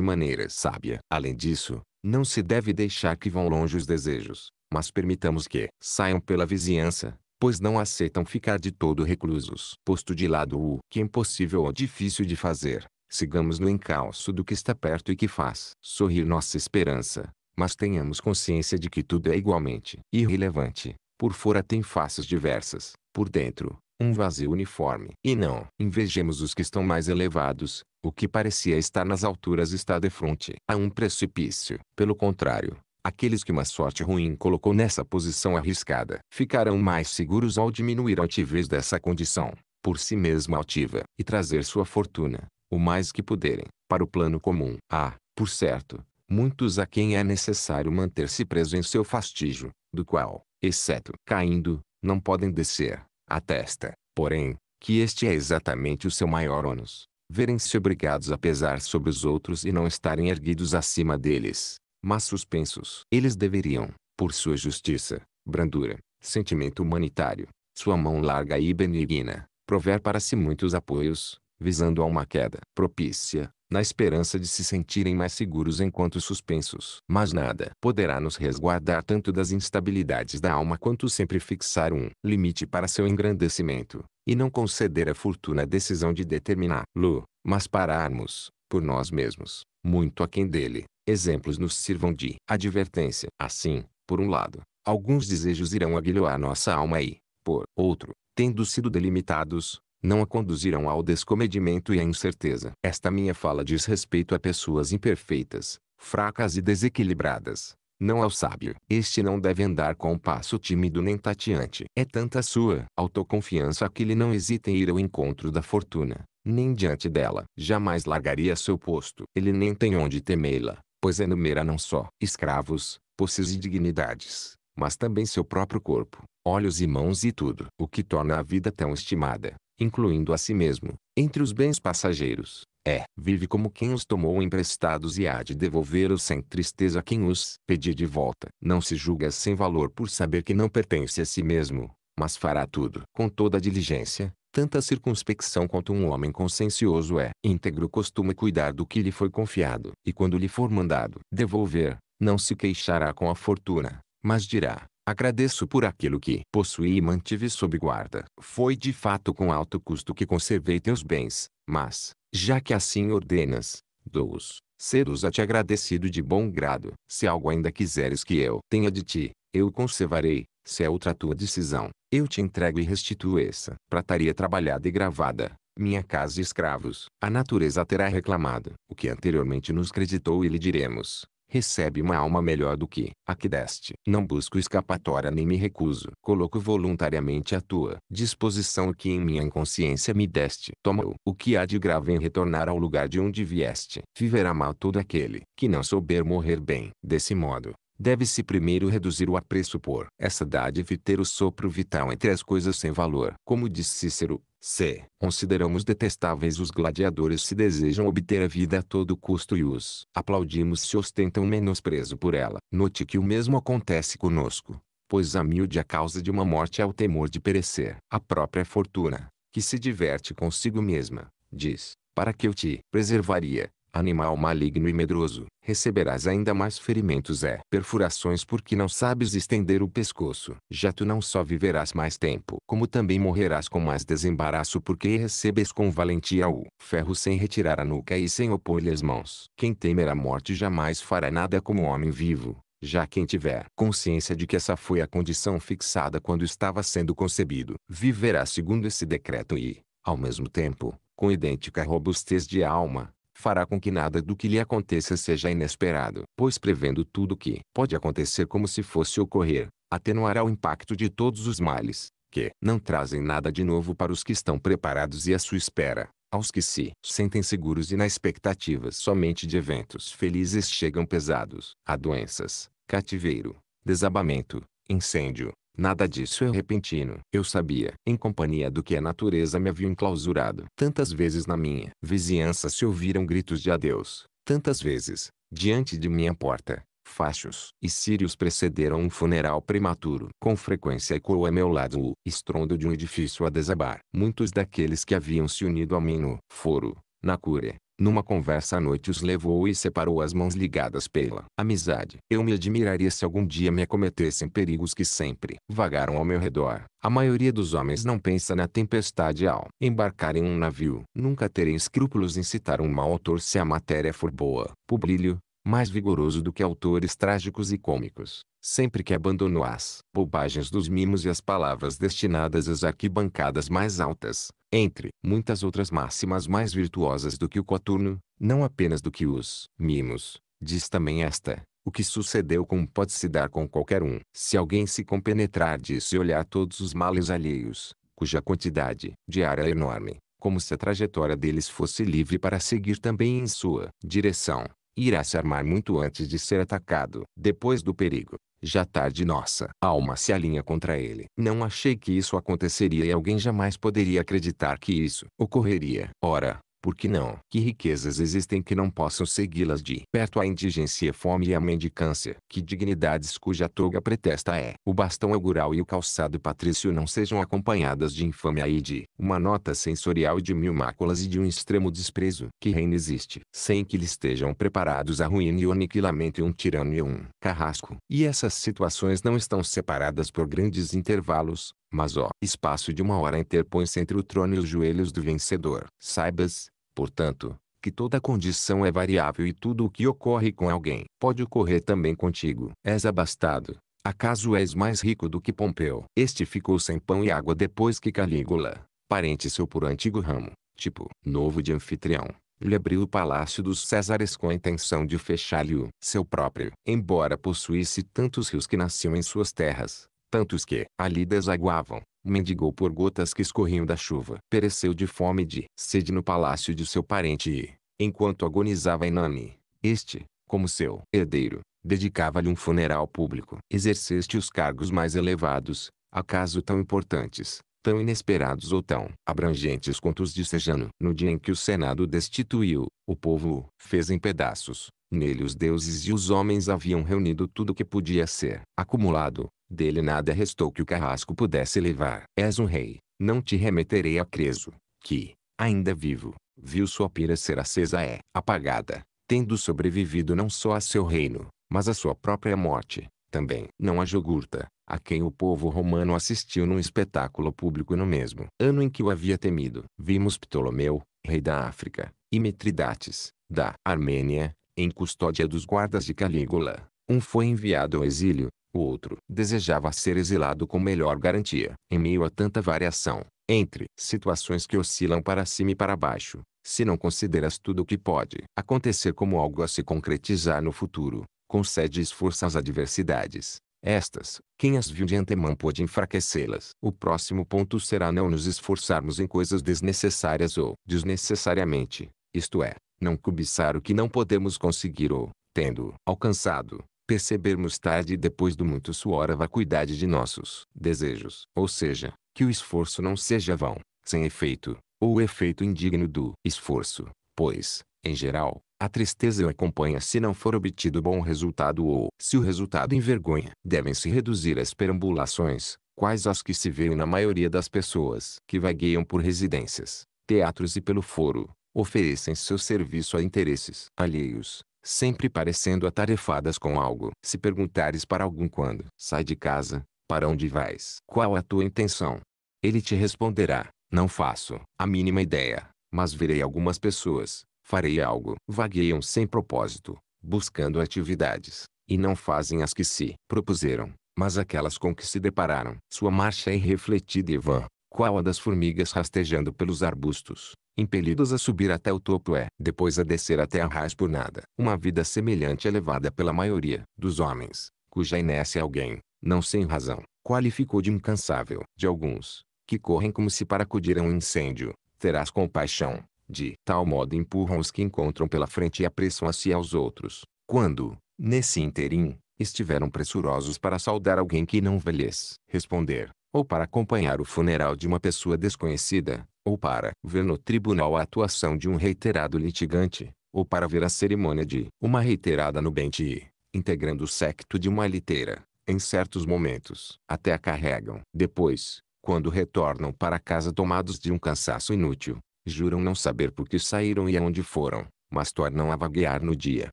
maneira sábia. Além disso, não se deve deixar que vão longe os desejos, mas permitamos que saiam pela vizinhança, pois não aceitam ficar de todo reclusos. Posto de lado o que é impossível ou difícil de fazer, sigamos no encalço do que está perto e que faz sorrir nossa esperança, mas tenhamos consciência de que tudo é igualmente irrelevante, por fora tem faces diversas, por dentro, um vazio uniforme. E não, invejemos os que estão mais elevados, o que parecia estar nas alturas está de frente a um precipício. Pelo contrário, aqueles que uma sorte ruim colocou nessa posição arriscada ficarão mais seguros ao diminuir a altivez dessa condição, por si mesma altiva, e trazer sua fortuna, o mais que puderem, para o plano comum. Ah, por certo, muitos a quem é necessário manter-se preso em seu fastígio, do qual, exceto caindo, não podem descer. Atesta, porém, que este é exatamente o seu maior ônus, verem-se obrigados a pesar sobre os outros e não estarem erguidos acima deles, mas suspensos. Eles deveriam, por sua justiça, brandura, sentimento humanitário, sua mão larga e benigna, prover para si muitos apoios, visando a uma queda propícia, na esperança de se sentirem mais seguros enquanto suspensos. Mas nada poderá nos resguardar tanto das instabilidades da alma quanto sempre fixar um limite para seu engrandecimento, e não conceder à fortuna a decisão de determiná-lo, mas pararmos, por nós mesmos, muito aquém dele. Exemplos nos sirvam de advertência. Assim, por um lado, alguns desejos irão aguilhoar nossa alma e, por outro, tendo sido delimitados, não a conduzirão ao descomedimento e à incerteza. Esta minha fala diz respeito a pessoas imperfeitas, fracas e desequilibradas, não ao sábio. Este não deve andar com um passo tímido nem tateante. É tanta sua autoconfiança que ele não hesita em ir ao encontro da fortuna, nem diante dela. Jamais largaria seu posto. Ele nem tem onde temê la pois enumera não só escravos, posses e dignidades, mas também seu próprio corpo, olhos e mãos e tudo. O que torna a vida tão estimada, incluindo a si mesmo, entre os bens passageiros, é, vive como quem os tomou emprestados e há de devolvê-los sem tristeza a quem os pedir de volta. Não se julga sem valor por saber que não pertence a si mesmo, mas fará tudo com toda diligência, tanta circunspecção quanto um homem consciencioso é. Íntegro costuma cuidar do que lhe foi confiado, e quando lhe for mandado devolver, não se queixará com a fortuna, mas dirá, Agradeço por aquilo que possuí e mantive sob guarda. Foi de fato com alto custo que conservei teus bens, mas, já que assim ordenas, dou-os. Ser-os a te agradecido de bom grado. Se algo ainda quiseres que eu tenha de ti, eu conservarei, se é outra tua decisão, eu te entrego e restituo essa prataria trabalhada e gravada, minha casa e escravos. A natureza terá reclamado o que anteriormente nos creditou e lhe diremos, recebe uma alma melhor do que a que deste. Não busco escapatória nem me recuso. Coloco voluntariamente à tua disposição o que em minha inconsciência me deste. Toma -o. o que há de grave em retornar ao lugar de onde vieste. Viverá mal todo aquele que não souber morrer bem. Desse modo, deve-se primeiro reduzir o apreço por essa dádiva e ter o sopro vital entre as coisas sem valor. Como disse Cícero, C. Consideramos detestáveis os gladiadores se desejam obter a vida a todo custo e os aplaudimos se ostentam menosprezo por ela. Note que o mesmo acontece conosco, pois a miúde é a causa de uma morte é o temor de perecer. A própria fortuna, que se diverte consigo mesma, diz, para que eu te preservaria, animal maligno e medroso, receberás ainda mais ferimentos é perfurações porque não sabes estender o pescoço. Já tu não só viverás mais tempo, como também morrerás com mais desembaraço porque recebes com valentia o ferro sem retirar a nuca e sem opor-lhe as mãos. Quem temer a morte jamais fará nada como homem vivo. Já quem tiver consciência de que essa foi a condição fixada quando estava sendo concebido, viverá segundo esse decreto e, ao mesmo tempo, com idêntica robustez de alma, fará com que nada do que lhe aconteça seja inesperado, pois prevendo tudo o que pode acontecer como se fosse ocorrer, atenuará o impacto de todos os males, que não trazem nada de novo para os que estão preparados e à sua espera. Aos que se sentem seguros e na expectativa somente de eventos felizes chegam pesados a doenças, cativeiro, desabamento, incêndio, Nada disso é repentino. Eu sabia, em companhia do que a natureza me havia enclausurado. Tantas vezes na minha vizinhança se ouviram gritos de adeus. Tantas vezes, diante de minha porta, fachos e sírios precederam um funeral prematuro. Com frequência ecoou a meu lado o estrondo de um edifício a desabar. Muitos daqueles que haviam se unido a mim no foro, na cúria, numa conversa à noite os levou e separou as mãos ligadas pela amizade. Eu me admiraria se algum dia me acometessem perigos que sempre vagaram ao meu redor. A maioria dos homens não pensa na tempestade ao embarcar em um navio. Nunca terei escrúpulos em citar um mau autor se a matéria for boa. Publílio, mais vigoroso do que autores trágicos e cômicos sempre que abandonou as bobagens dos mimos e as palavras destinadas às arquibancadas mais altas, entre muitas outras máximas mais virtuosas do que o coturno, não apenas do que os mimos, diz também esta, o que sucedeu como pode se dar com qualquer um, se alguém se compenetrar disso e olhar todos os males alheios, cuja quantidade diária é enorme, como se a trajetória deles fosse livre para seguir também em sua direção, irá se armar muito antes de ser atacado, depois do perigo, já tarde nossa alma se alinha contra ele. Não achei que isso aconteceria e alguém jamais poderia acreditar que isso ocorreria. Ora, porque não? Que riquezas existem que não possam segui-las de perto a indigência, a fome e a mendicância? Que dignidades cuja toga pretexta é o bastão augural é e o calçado patrício não sejam acompanhadas de infâmia e de uma nota sensorial de mil máculas e de um extremo desprezo? Que reino existe sem que lhe estejam preparados a ruína e o aniquilamento e um tirano e um carrasco? E essas situações não estão separadas por grandes intervalos, mas ó, espaço de uma hora interpõe-se entre o trono e os joelhos do vencedor. Saibas, Portanto, que toda condição é variável e tudo o que ocorre com alguém pode ocorrer também contigo. És abastado. Acaso és mais rico do que Pompeu? Este ficou sem pão e água depois que Calígula, parente seu por antigo ramo, tipo novo de anfitrião, lhe abriu o palácio dos Césares com a intenção de fechar-lhe seu próprio. Embora possuísse tantos rios que nasciam em suas terras, tantos que ali desaguavam, mendigou por gotas que escorriam da chuva. Pereceu de fome e de sede no palácio de seu parente e, enquanto agonizava Inami, este, como seu herdeiro, dedicava-lhe um funeral público. Exerceste os cargos mais elevados, acaso tão importantes, tão inesperados ou tão abrangentes quanto os de Sejano. No dia em que o Senado destituiu, o povo o fez em pedaços, Nele os deuses e os homens haviam reunido tudo o que podia ser acumulado. Dele nada restou que o carrasco pudesse levar. És um rei, não te remeterei a Creso, que, ainda vivo, viu sua pira ser acesa e apagada, tendo sobrevivido não só a seu reino, mas a sua própria morte. Também não a Jogurta, a quem o povo romano assistiu num espetáculo público no mesmo ano em que o havia temido. Vimos Ptolomeu, rei da África, e Metridates, da Armênia, em custódia dos guardas de Calígula. Um foi enviado ao exílio, o outro desejava ser exilado com melhor garantia. Em meio a tanta variação, entre situações que oscilam para cima e para baixo, se não consideras tudo o que pode acontecer como algo a se concretizar no futuro, concede esforço às adversidades. Estas, quem as viu de antemão pode enfraquecê-las. O próximo ponto será não nos esforçarmos em coisas desnecessárias ou desnecessariamente, isto é, não cobiçar o que não podemos conseguir ou, tendo alcançado, percebermos tarde e depois do muito suor a vacuidade de nossos desejos. Ou seja, que o esforço não seja vão, sem efeito, ou o efeito indigno do esforço, pois, em geral, a tristeza o acompanha se não for obtido bom resultado ou se o resultado envergonha. Devem-se reduzir as perambulações, quais as que se veem na maioria das pessoas que vagueiam por residências, teatros e pelo foro, oferecem seu serviço a interesses alheios, sempre parecendo atarefadas com algo. Se perguntares para algum quando sai de casa, para onde vais? Qual a tua intenção? Ele te responderá, não faço a mínima ideia, mas verei algumas pessoas, farei algo. Vagueiam sem propósito, buscando atividades, e não fazem as que se propuseram, mas aquelas com que se depararam. Sua marcha é irrefletida e vã, qual a das formigas rastejando pelos arbustos impelidos a subir até o topo é, depois a descer até a raiz por nada. Uma vida semelhante é levada pela maioria dos homens, cuja inércia alguém, não sem razão, qualificou de incansável. De alguns, que correm como se para acudir a um incêndio, terás compaixão. De tal modo empurram os que encontram pela frente e apressam a si aos outros. Quando, nesse interim, estiveram pressurosos para saudar alguém que não velhes. Responder, ou para acompanhar o funeral de uma pessoa desconhecida, ou para ver no tribunal a atuação de um reiterado litigante, ou para ver a cerimônia de uma reiterada no nubente, integrando o secto de uma liteira, em certos momentos, até a carregam. Depois, quando retornam para casa tomados de um cansaço inútil, juram não saber por que saíram e aonde foram, mas tornam a vaguear no dia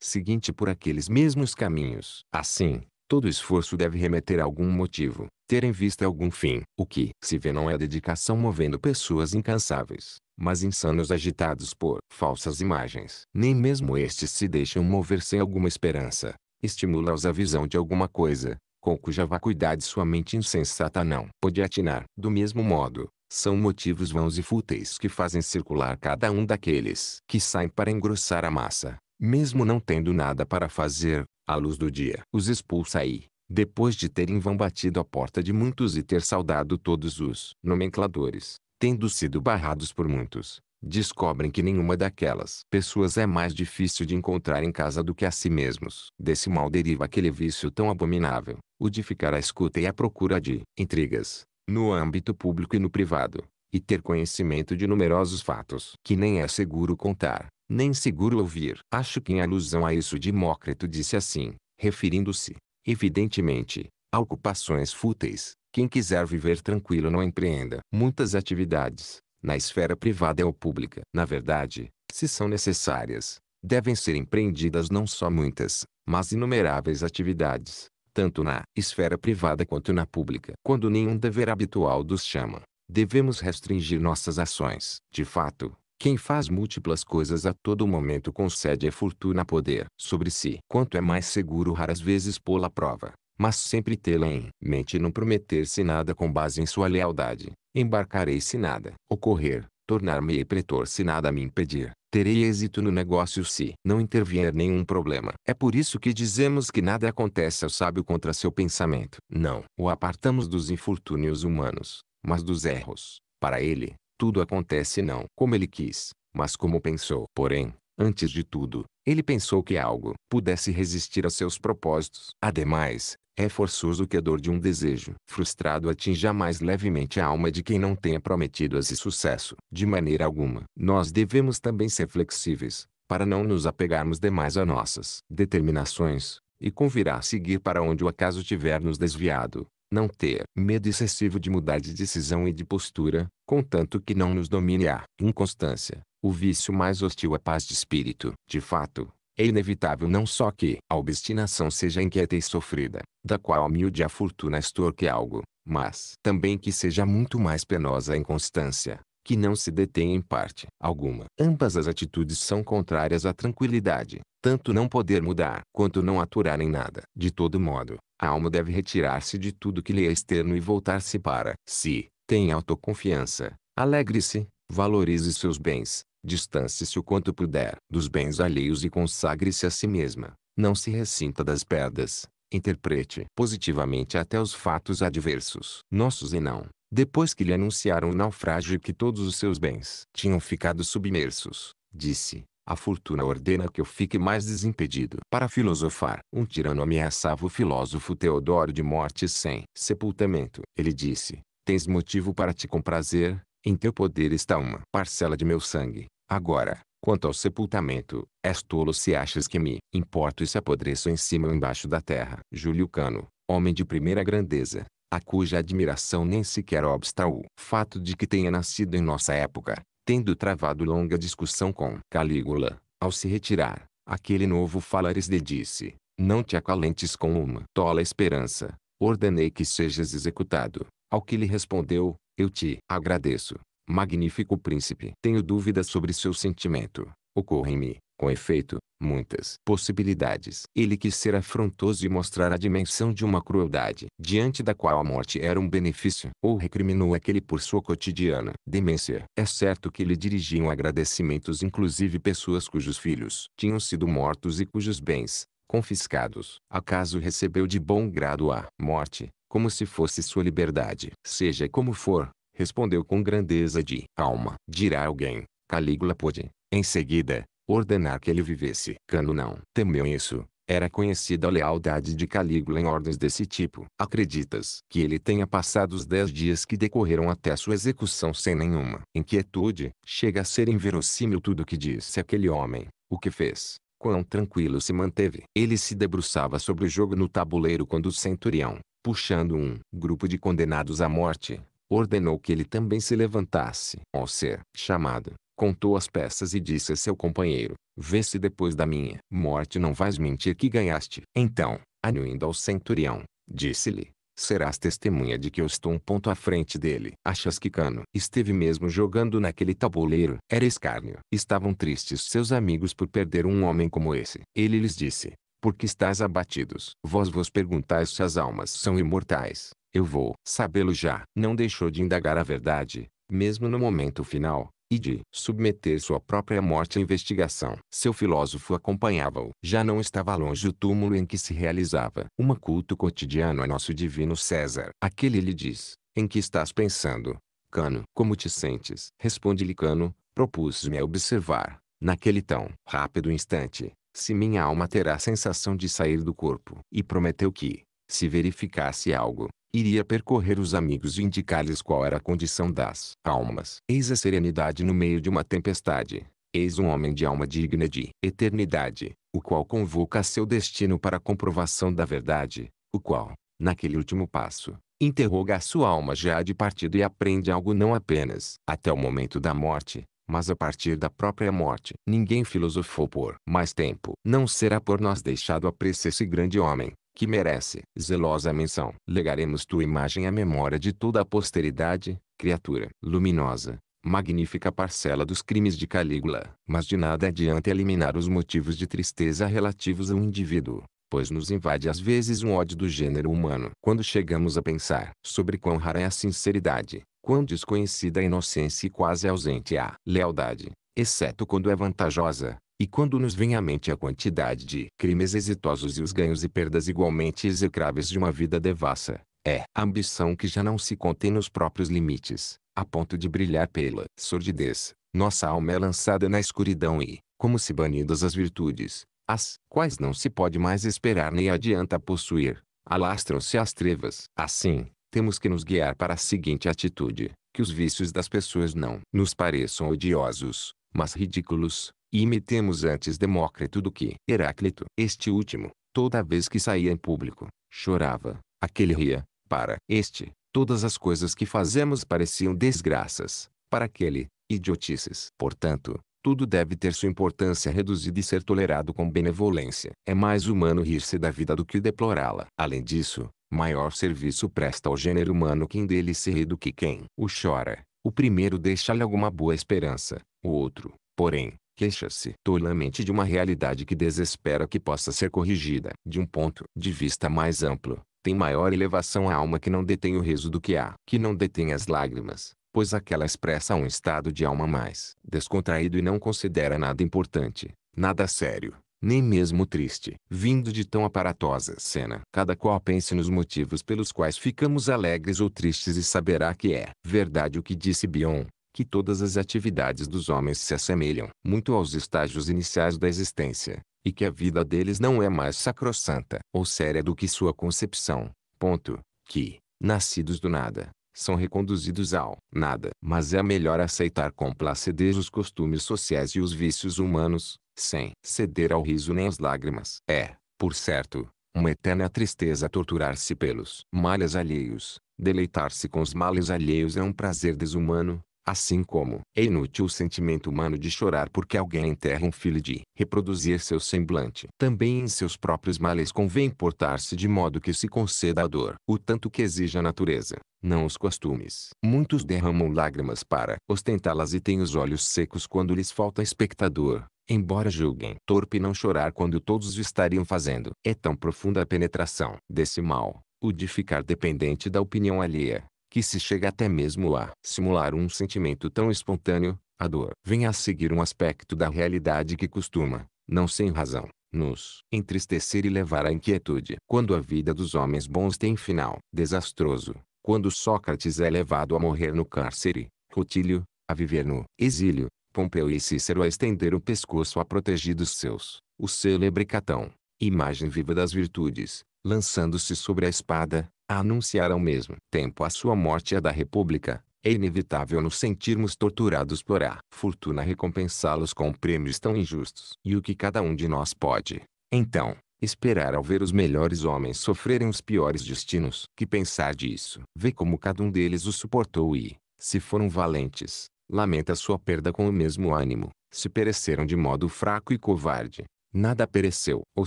seguinte por aqueles mesmos caminhos. Assim, todo esforço deve remeter a algum motivo, ter em vista algum fim. O que se vê não é a dedicação movendo pessoas incansáveis, mas insanos agitados por falsas imagens. Nem mesmo estes se deixam mover sem alguma esperança. Estimula-os a visão de alguma coisa, com cuja vacuidade sua mente insensata não pode atinar. Do mesmo modo, são motivos vãos e fúteis que fazem circular cada um daqueles que saem para engrossar a massa, mesmo não tendo nada para fazer, à luz do dia. Os expulsa aí depois de ter em vão batido a porta de muitos e ter saudado todos os nomencladores, tendo sido barrados por muitos, descobrem que nenhuma daquelas pessoas é mais difícil de encontrar em casa do que a si mesmos. Desse mal deriva aquele vício tão abominável, o de ficar à escuta e à procura de intrigas, no âmbito público e no privado, e ter conhecimento de numerosos fatos que nem é seguro contar, nem seguro ouvir. Acho que em alusão a isso Demócrito disse assim, referindo-se Evidentemente, há ocupações fúteis. Quem quiser viver tranquilo não empreenda muitas atividades, na esfera privada ou pública. Na verdade, se são necessárias, devem ser empreendidas não só muitas, mas inumeráveis atividades, tanto na esfera privada quanto na pública. Quando nenhum dever habitual dos chama, devemos restringir nossas ações. De fato, quem faz múltiplas coisas a todo momento concede a fortuna poder sobre si. Quanto é mais seguro raras vezes pô-la à prova, mas sempre tê-la em mente e não prometer-se nada com base em sua lealdade. Embarcarei se nada ocorrer, tornar-me-ei pretor se nada me impedir. Terei êxito no negócio se não intervier nenhum problema. É por isso que dizemos que nada acontece ao sábio contra seu pensamento. Não o apartamos dos infortúnios humanos, mas dos erros. Para ele, tudo acontece não como ele quis, mas como pensou. Porém, antes de tudo, ele pensou que algo pudesse resistir a seus propósitos. Ademais, é forçoso que a dor de um desejo frustrado atinja mais levemente a alma de quem não tenha prometido esse sucesso. De maneira alguma, nós devemos também ser flexíveis, para não nos apegarmos demais a nossas determinações, e convirá seguir para onde o acaso tiver nos desviado não ter medo excessivo de mudar de decisão e de postura, contanto que não nos domine a inconstância, o vício mais hostil à paz de espírito. De fato, é inevitável não só que a obstinação seja inquieta e sofrida, da qual a humilde a fortuna estorque algo, mas também que seja muito mais penosa a inconstância, que não se detém em parte alguma. Ambas as atitudes são contrárias à tranquilidade, tanto não poder mudar quanto não aturar em nada. De todo modo, a alma deve retirar-se de tudo que lhe é externo e voltar-se para si. tem autoconfiança. Alegre-se. Valorize seus bens. Distancie-se o quanto puder dos bens alheios e consagre-se a si mesma. Não se ressinta das perdas. Interprete positivamente até os fatos adversos. Nossos e não. Depois que lhe anunciaram o naufrágio e que todos os seus bens tinham ficado submersos, disse, a fortuna ordena que eu fique mais desimpedido para filosofar. Um tirano ameaçava o filósofo Teodoro de morte sem sepultamento. Ele disse, tens motivo para te comprazer, em teu poder está uma parcela de meu sangue. Agora, quanto ao sepultamento, és tolo se achas que me importo se apodreço em cima ou embaixo da terra. Júlio Cano, homem de primeira grandeza, a cuja admiração nem sequer obsta o fato de que tenha nascido em nossa época, tendo travado longa discussão com Calígula, ao se retirar, aquele novo Falariste disse, não te acalentes com uma tola esperança, ordenei que sejas executado. Ao que lhe respondeu, eu te agradeço, magnífico príncipe. Tenho dúvidas sobre seu sentimento. Ocorrem-me, com efeito, muitas possibilidades. Ele quis ser afrontoso e mostrar a dimensão de uma crueldade, diante da qual a morte era um benefício, ou recriminou aquele por sua cotidiana demência. É certo que lhe dirigiam agradecimentos inclusive pessoas cujos filhos tinham sido mortos e cujos bens, confiscados. Acaso recebeu de bom grado a morte, como se fosse sua liberdade. Seja como for, respondeu com grandeza de alma. Dirá alguém, Calígula pôde, em seguida, ordenar que ele vivesse. Cano não temeu isso. Era conhecida a lealdade de Calígula em ordens desse tipo. Acreditas que ele tenha passado os dez dias que decorreram até sua execução sem nenhuma inquietude? Chega a ser inverossímil tudo o que disse aquele homem, o que fez, quão tranquilo se manteve. Ele se debruçava sobre o jogo no tabuleiro quando o centurião, puxando um grupo de condenados à morte, ordenou que ele também se levantasse. Ao ser chamado, contou as peças e disse a seu companheiro: Vê se depois da minha morte não vais mentir que ganhaste. Então, anuindo ao centurião, disse-lhe: Serás testemunha de que eu estou um ponto à frente dele. Achas que Cano esteve mesmo jogando naquele tabuleiro? Era escárnio. Estavam tristes seus amigos por perder um homem como esse. Ele lhes disse: por que estáis abatidos? Vós vos perguntais se as almas são imortais. Eu vou sabê-lo já. Não deixou de indagar a verdade, mesmo no momento final, e de submeter sua própria morte à investigação. Seu filósofo acompanhava-o. Já não estava longe o túmulo em que se realizava um culto cotidiano a nosso divino César. Aquele lhe diz, em que estás pensando? Cano, como te sentes? Responde-lhe Cano, propus-me a observar, naquele tão rápido instante, se minha alma terá a sensação de sair do corpo. E prometeu que, se verificasse algo, iria percorrer os amigos e indicar-lhes qual era a condição das almas. Eis a serenidade no meio de uma tempestade. Eis um homem de alma digna de eternidade, o qual convoca seu destino para a comprovação da verdade, o qual, naquele último passo, interroga a sua alma já de partido e aprende algo não apenas até o momento da morte, mas a partir da própria morte. Ninguém filosofou por mais tempo. Não será por nós deixado a esse grande homem, que merece zelosa menção. Legaremos tua imagem à memória de toda a posteridade, criatura luminosa, magnífica parcela dos crimes de Calígula. Mas de nada adianta eliminar os motivos de tristeza relativos ao indivíduo, pois nos invade às vezes um ódio do gênero humano. Quando chegamos a pensar sobre quão rara é a sinceridade, quão desconhecida a inocência e quase ausente a lealdade, exceto quando é vantajosa, e quando nos vem à mente a quantidade de crimes exitosos e os ganhos e perdas igualmente execráveis de uma vida devassa, é a ambição que já não se contém nos próprios limites, a ponto de brilhar pela sordidez. Nossa alma é lançada na escuridão e, como se banidas as virtudes, as quais não se pode mais esperar nem adianta possuir, alastram-se as trevas. Assim, temos que nos guiar para a seguinte atitude: que os vícios das pessoas não nos pareçam odiosos, mas ridículos, e imitemos antes Demócrito do que Heráclito. Este último, toda vez que saía em público, chorava, aquele ria, para este, todas as coisas que fazemos pareciam desgraças, para aquele, idiotices. Portanto, tudo deve ter sua importância reduzida e ser tolerado com benevolência. É mais humano rir-se da vida do que deplorá-la. Além disso, maior serviço presta ao gênero humano quem dele se ri do que quem o chora. O primeiro deixa-lhe alguma boa esperança, o outro, porém, queixa-se tolamente de uma realidade que desespera que possa ser corrigida. De um ponto de vista mais amplo, tem maior elevação a alma que não detém o riso do que há, que não detém as lágrimas, pois aquela expressa um estado de alma mais descontraído e não considera nada importante, nada sério, nem mesmo triste. Vindo de tão aparatosa cena, cada qual pense nos motivos pelos quais ficamos alegres ou tristes e saberá que é verdade o que disse Bion que todas as atividades dos homens se assemelham muito aos estágios iniciais da existência, e que a vida deles não é mais sacrossanta ou séria do que sua concepção. Ponto. Que, nascidos do nada, são reconduzidos ao nada. Mas é melhor aceitar com placidez os costumes sociais e os vícios humanos, sem ceder ao riso nem às lágrimas. É, por certo, uma eterna tristeza torturar-se pelos males alheios. Deleitar-se com os males alheios é um prazer desumano, Assim como é inútil o sentimento humano de chorar porque alguém enterra um filho de reproduzir seu semblante. Também em seus próprios males convém portar-se de modo que se conceda a dor, o tanto que exige a natureza, não os costumes. Muitos derramam lágrimas para ostentá-las e têm os olhos secos quando lhes falta espectador, embora julguem torpe não chorar quando todos o estariam fazendo. É tão profunda a penetração desse mal, o de ficar dependente da opinião alheia, que se chega até mesmo a simular um sentimento tão espontâneo, a dor vem a seguir um aspecto da realidade que costuma, não sem razão, nos entristecer e levar à inquietude. Quando a vida dos homens bons tem final desastroso, quando Sócrates é levado a morrer no cárcere, Rutílio, a viver no exílio, Pompeu e Cícero a estender o pescoço a protegidos seus, o célebre Catão, imagem viva das virtudes, lançando-se sobre a espada, a anunciar ao mesmo tempo a sua morte e a da República, é inevitável nos sentirmos torturados por a fortuna recompensá-los com prêmios tão injustos. E o que cada um de nós pode, então, esperar ao ver os melhores homens sofrerem os piores destinos? Que pensar disso? Vê como cada um deles o suportou e, se foram valentes, lamenta sua perda com o mesmo ânimo, se pereceram de modo fraco e covarde, Nada pereceu, ou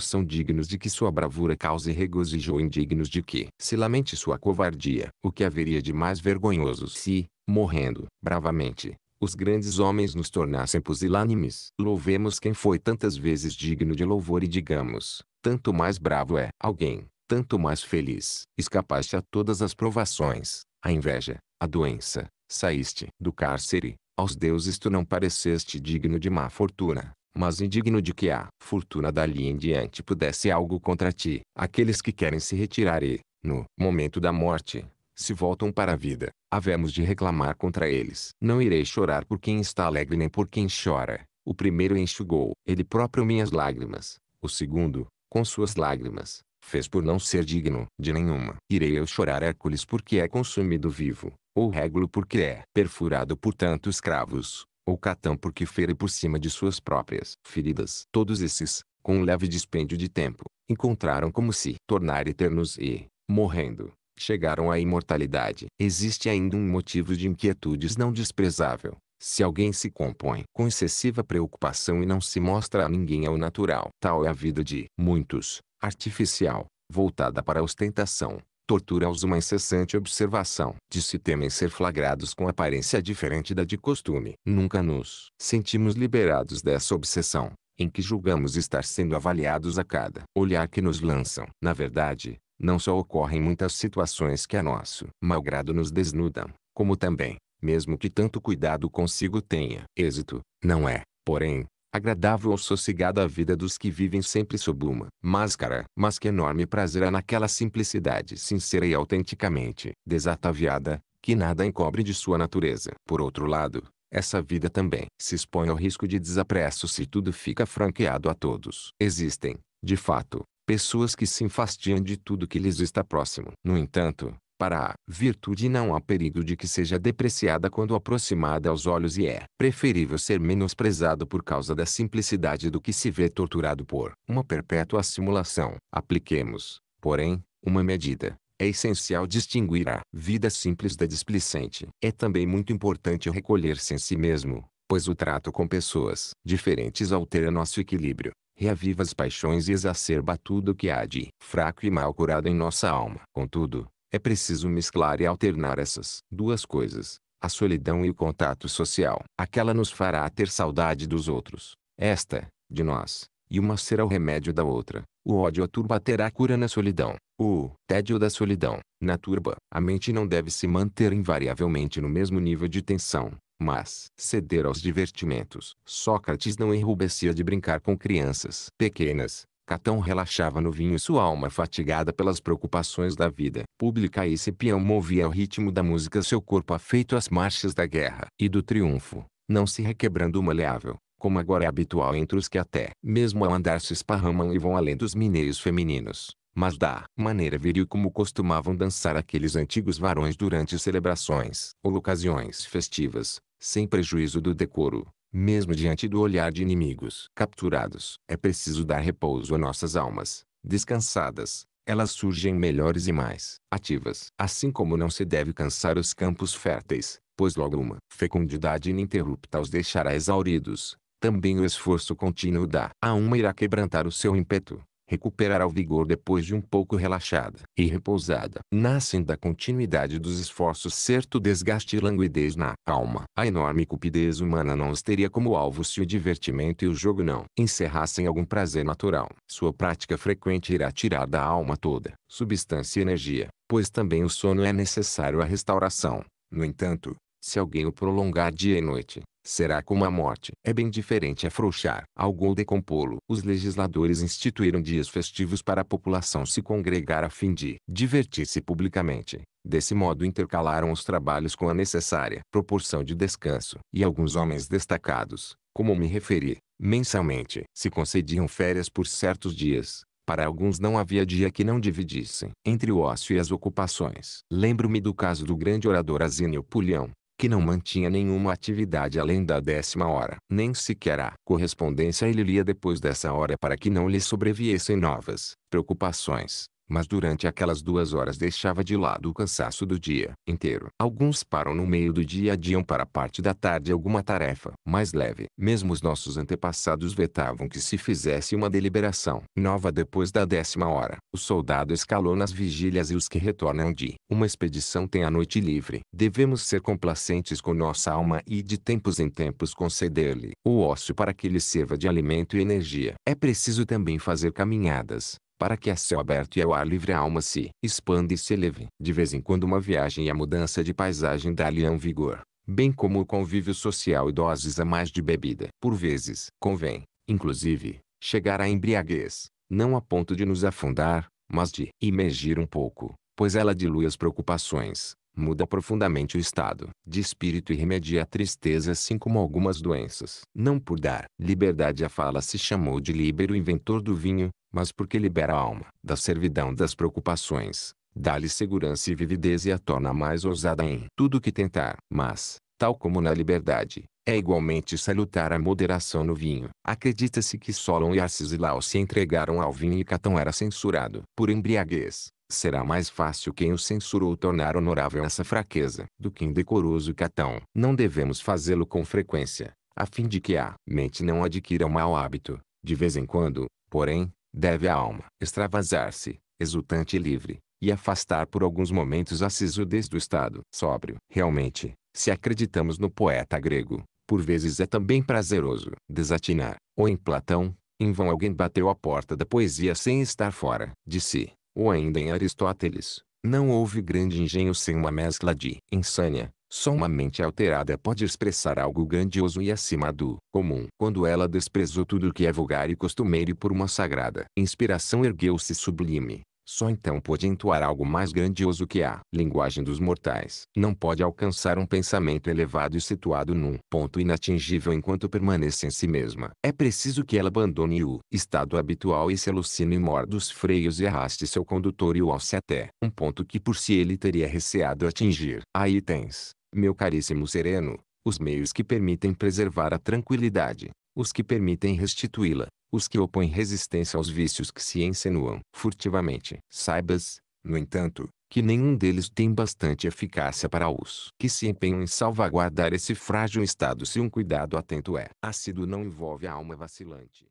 são dignos de que sua bravura cause regozijo ou indignos de que se lamente sua covardia. O que haveria de mais vergonhoso se, morrendo, bravamente, os grandes homens nos tornassem pusilânimes. Louvemos quem foi tantas vezes digno de louvor e digamos, tanto mais bravo é alguém, tanto mais feliz. Escapaste a todas as provações, a inveja, a doença, saíste do cárcere, aos deuses tu não pareceste digno de má fortuna mas indigno de que a fortuna dali em diante pudesse algo contra ti. Aqueles que querem se retirar e, no momento da morte, se voltam para a vida, havemos de reclamar contra eles. Não irei chorar por quem está alegre nem por quem chora. O primeiro enxugou ele próprio minhas lágrimas. O segundo, com suas lágrimas, fez por não ser digno de nenhuma. Irei eu chorar Hércules porque é consumido vivo, ou Régulo porque é perfurado por tantos cravos ou catão porque feira por cima de suas próprias feridas. Todos esses, com um leve dispêndio de tempo, encontraram como se tornar eternos e, morrendo, chegaram à imortalidade. Existe ainda um motivo de inquietudes não desprezável. Se alguém se compõe com excessiva preocupação e não se mostra a ninguém ao natural, tal é a vida de muitos, artificial, voltada para a ostentação, tortura aos uma incessante observação de se temem ser flagrados com aparência diferente da de costume. Nunca nos sentimos liberados dessa obsessão, em que julgamos estar sendo avaliados a cada olhar que nos lançam. Na verdade, não só ocorrem muitas situações que a nosso malgrado nos desnudam, como também, mesmo que tanto cuidado consigo tenha êxito, não é, porém, agradável ou sossegada a vida dos que vivem sempre sob uma máscara, mas que enorme prazer há naquela simplicidade sincera e autenticamente desataviada, que nada encobre de sua natureza. Por outro lado, essa vida também se expõe ao risco de desapresso se tudo fica franqueado a todos. Existem, de fato, pessoas que se enfastiam de tudo que lhes está próximo. No entanto, para a virtude não há perigo de que seja depreciada quando aproximada aos olhos e é preferível ser menosprezado por causa da simplicidade do que se ver torturado por uma perpétua simulação. Apliquemos, porém, uma medida. É essencial distinguir a vida simples da displicente. É também muito importante recolher-se em si mesmo, pois o trato com pessoas diferentes altera nosso equilíbrio reaviva as paixões e exacerba tudo o que há de fraco e mal curado em nossa alma. Contudo, é preciso mesclar e alternar essas duas coisas, a solidão e o contato social. Aquela nos fará ter saudade dos outros, esta, de nós, e uma será o remédio da outra. O ódio à turba terá cura na solidão. O tédio da solidão, na turba. A mente não deve se manter invariavelmente no mesmo nível de tensão, mas ceder aos divertimentos. Sócrates não enrubescia de brincar com crianças pequenas, Catão relaxava no vinho sua alma fatigada pelas preocupações da vida pública e Cipião movia ao ritmo da música seu corpo afeito às marchas da guerra e do triunfo, não se requebrando maleável, como agora é habitual entre os que até mesmo ao andar se esparramam e vão além dos mineiros femininos, mas da maneira viril como costumavam dançar aqueles antigos varões durante celebrações ou ocasiões festivas, sem prejuízo do decoro, mesmo diante do olhar de inimigos capturados. É preciso dar repouso a nossas almas, descansadas, elas surgem melhores e mais ativas. Assim como não se deve cansar os campos férteis, pois logo uma fecundidade ininterrupta os deixará exauridos, também o esforço contínuo dá a uma irá quebrantar o seu ímpeto, recuperará o vigor depois de um pouco relaxada e repousada. Nascem da continuidade dos esforços certo desgaste e languidez na alma. A enorme cupidez humana não os teria como alvo se o divertimento e o jogo não encerrassem algum prazer natural. Sua prática frequente irá tirar da alma toda, substância e energia, pois também o sono é necessário à restauração. No entanto, se alguém o prolongar dia e noite, será como a morte. É bem diferente afrouxar algo ou decompô-lo. Os legisladores instituíram dias festivos para a população se congregar a fim de divertir-se publicamente. Desse modo intercalaram os trabalhos com a necessária proporção de descanso. E alguns homens destacados, como me referi, mensalmente se concediam férias por certos dias. Para alguns não havia dia que não dividissem entre o ócio e as ocupações. Lembro-me do caso do grande orador Asínio Pulhão, que não mantinha nenhuma atividade além da décima hora. Nem sequer a correspondência ele lia depois dessa hora para que não lhe sobreviessem novas preocupações. Mas durante aquelas duas horas deixava de lado o cansaço do dia inteiro. Alguns param no meio do dia e adiam para a parte da tarde alguma tarefa mais leve. Mesmo os nossos antepassados vetavam que se fizesse uma deliberação nova depois da décima hora. O soldado escalou nas vigílias e os que retornam de uma expedição têm a noite livre. Devemos ser complacentes com nossa alma e de tempos em tempos conceder-lhe o ócio para que lhe sirva de alimento e energia. É preciso também fazer caminhadas para que a céu aberto e ao ar livre a alma se expanda e se eleve. De vez em quando uma viagem e a mudança de paisagem dá-lhe um vigor, bem como o convívio social e doses a mais de bebida. Por vezes, convém, inclusive, chegar à embriaguez, não a ponto de nos afundar, mas de imergir um pouco, pois ela dilui as preocupações, muda profundamente o estado de espírito e remedia a tristeza assim como algumas doenças. Não por dar liberdade à fala se chamou de Líbero inventor do vinho, mas porque libera a alma da servidão das preocupações, dá-lhe segurança e vividez e a torna mais ousada em tudo que tentar. Mas, tal como na liberdade, é igualmente salutar a moderação no vinho. Acredita-se que Solon e Arcisilau se entregaram ao vinho e Catão era censurado por embriaguez. Será mais fácil quem o censurou tornar honorável essa fraqueza do que indecoroso Catão. Não devemos fazê-lo com frequência, a fim de que a mente não adquira o um mau hábito. De vez em quando, porém, Deve a alma extravasar-se, exultante e livre, e afastar por alguns momentos a sisudez do estado sóbrio. Realmente, se acreditamos no poeta grego, por vezes é também prazeroso desatinar. Ou em Platão, em vão alguém bateu a porta da poesia sem estar fora de si. Ou ainda em Aristóteles, não houve grande engenho sem uma mescla de insânia, só uma mente alterada pode expressar algo grandioso e acima do comum. Quando ela desprezou tudo o que é vulgar e costumeiro por uma sagrada inspiração ergueu-se sublime, só então pode entoar algo mais grandioso que a linguagem dos mortais. Não pode alcançar um pensamento elevado e situado num ponto inatingível enquanto permanece em si mesma. É preciso que ela abandone o estado habitual e se alucine e morda os freios e arraste seu condutor e o alce até um ponto que por si ele teria receado atingir. Aí tens meu caríssimo sereno, os meios que permitem preservar a tranquilidade, os que permitem restituí-la, os que opõem resistência aos vícios que se insinuam furtivamente. Saibas, no entanto, que nenhum deles tem bastante eficácia para os que se empenham em salvaguardar esse frágil estado se um cuidado atento é Ácido não envolve a alma vacilante.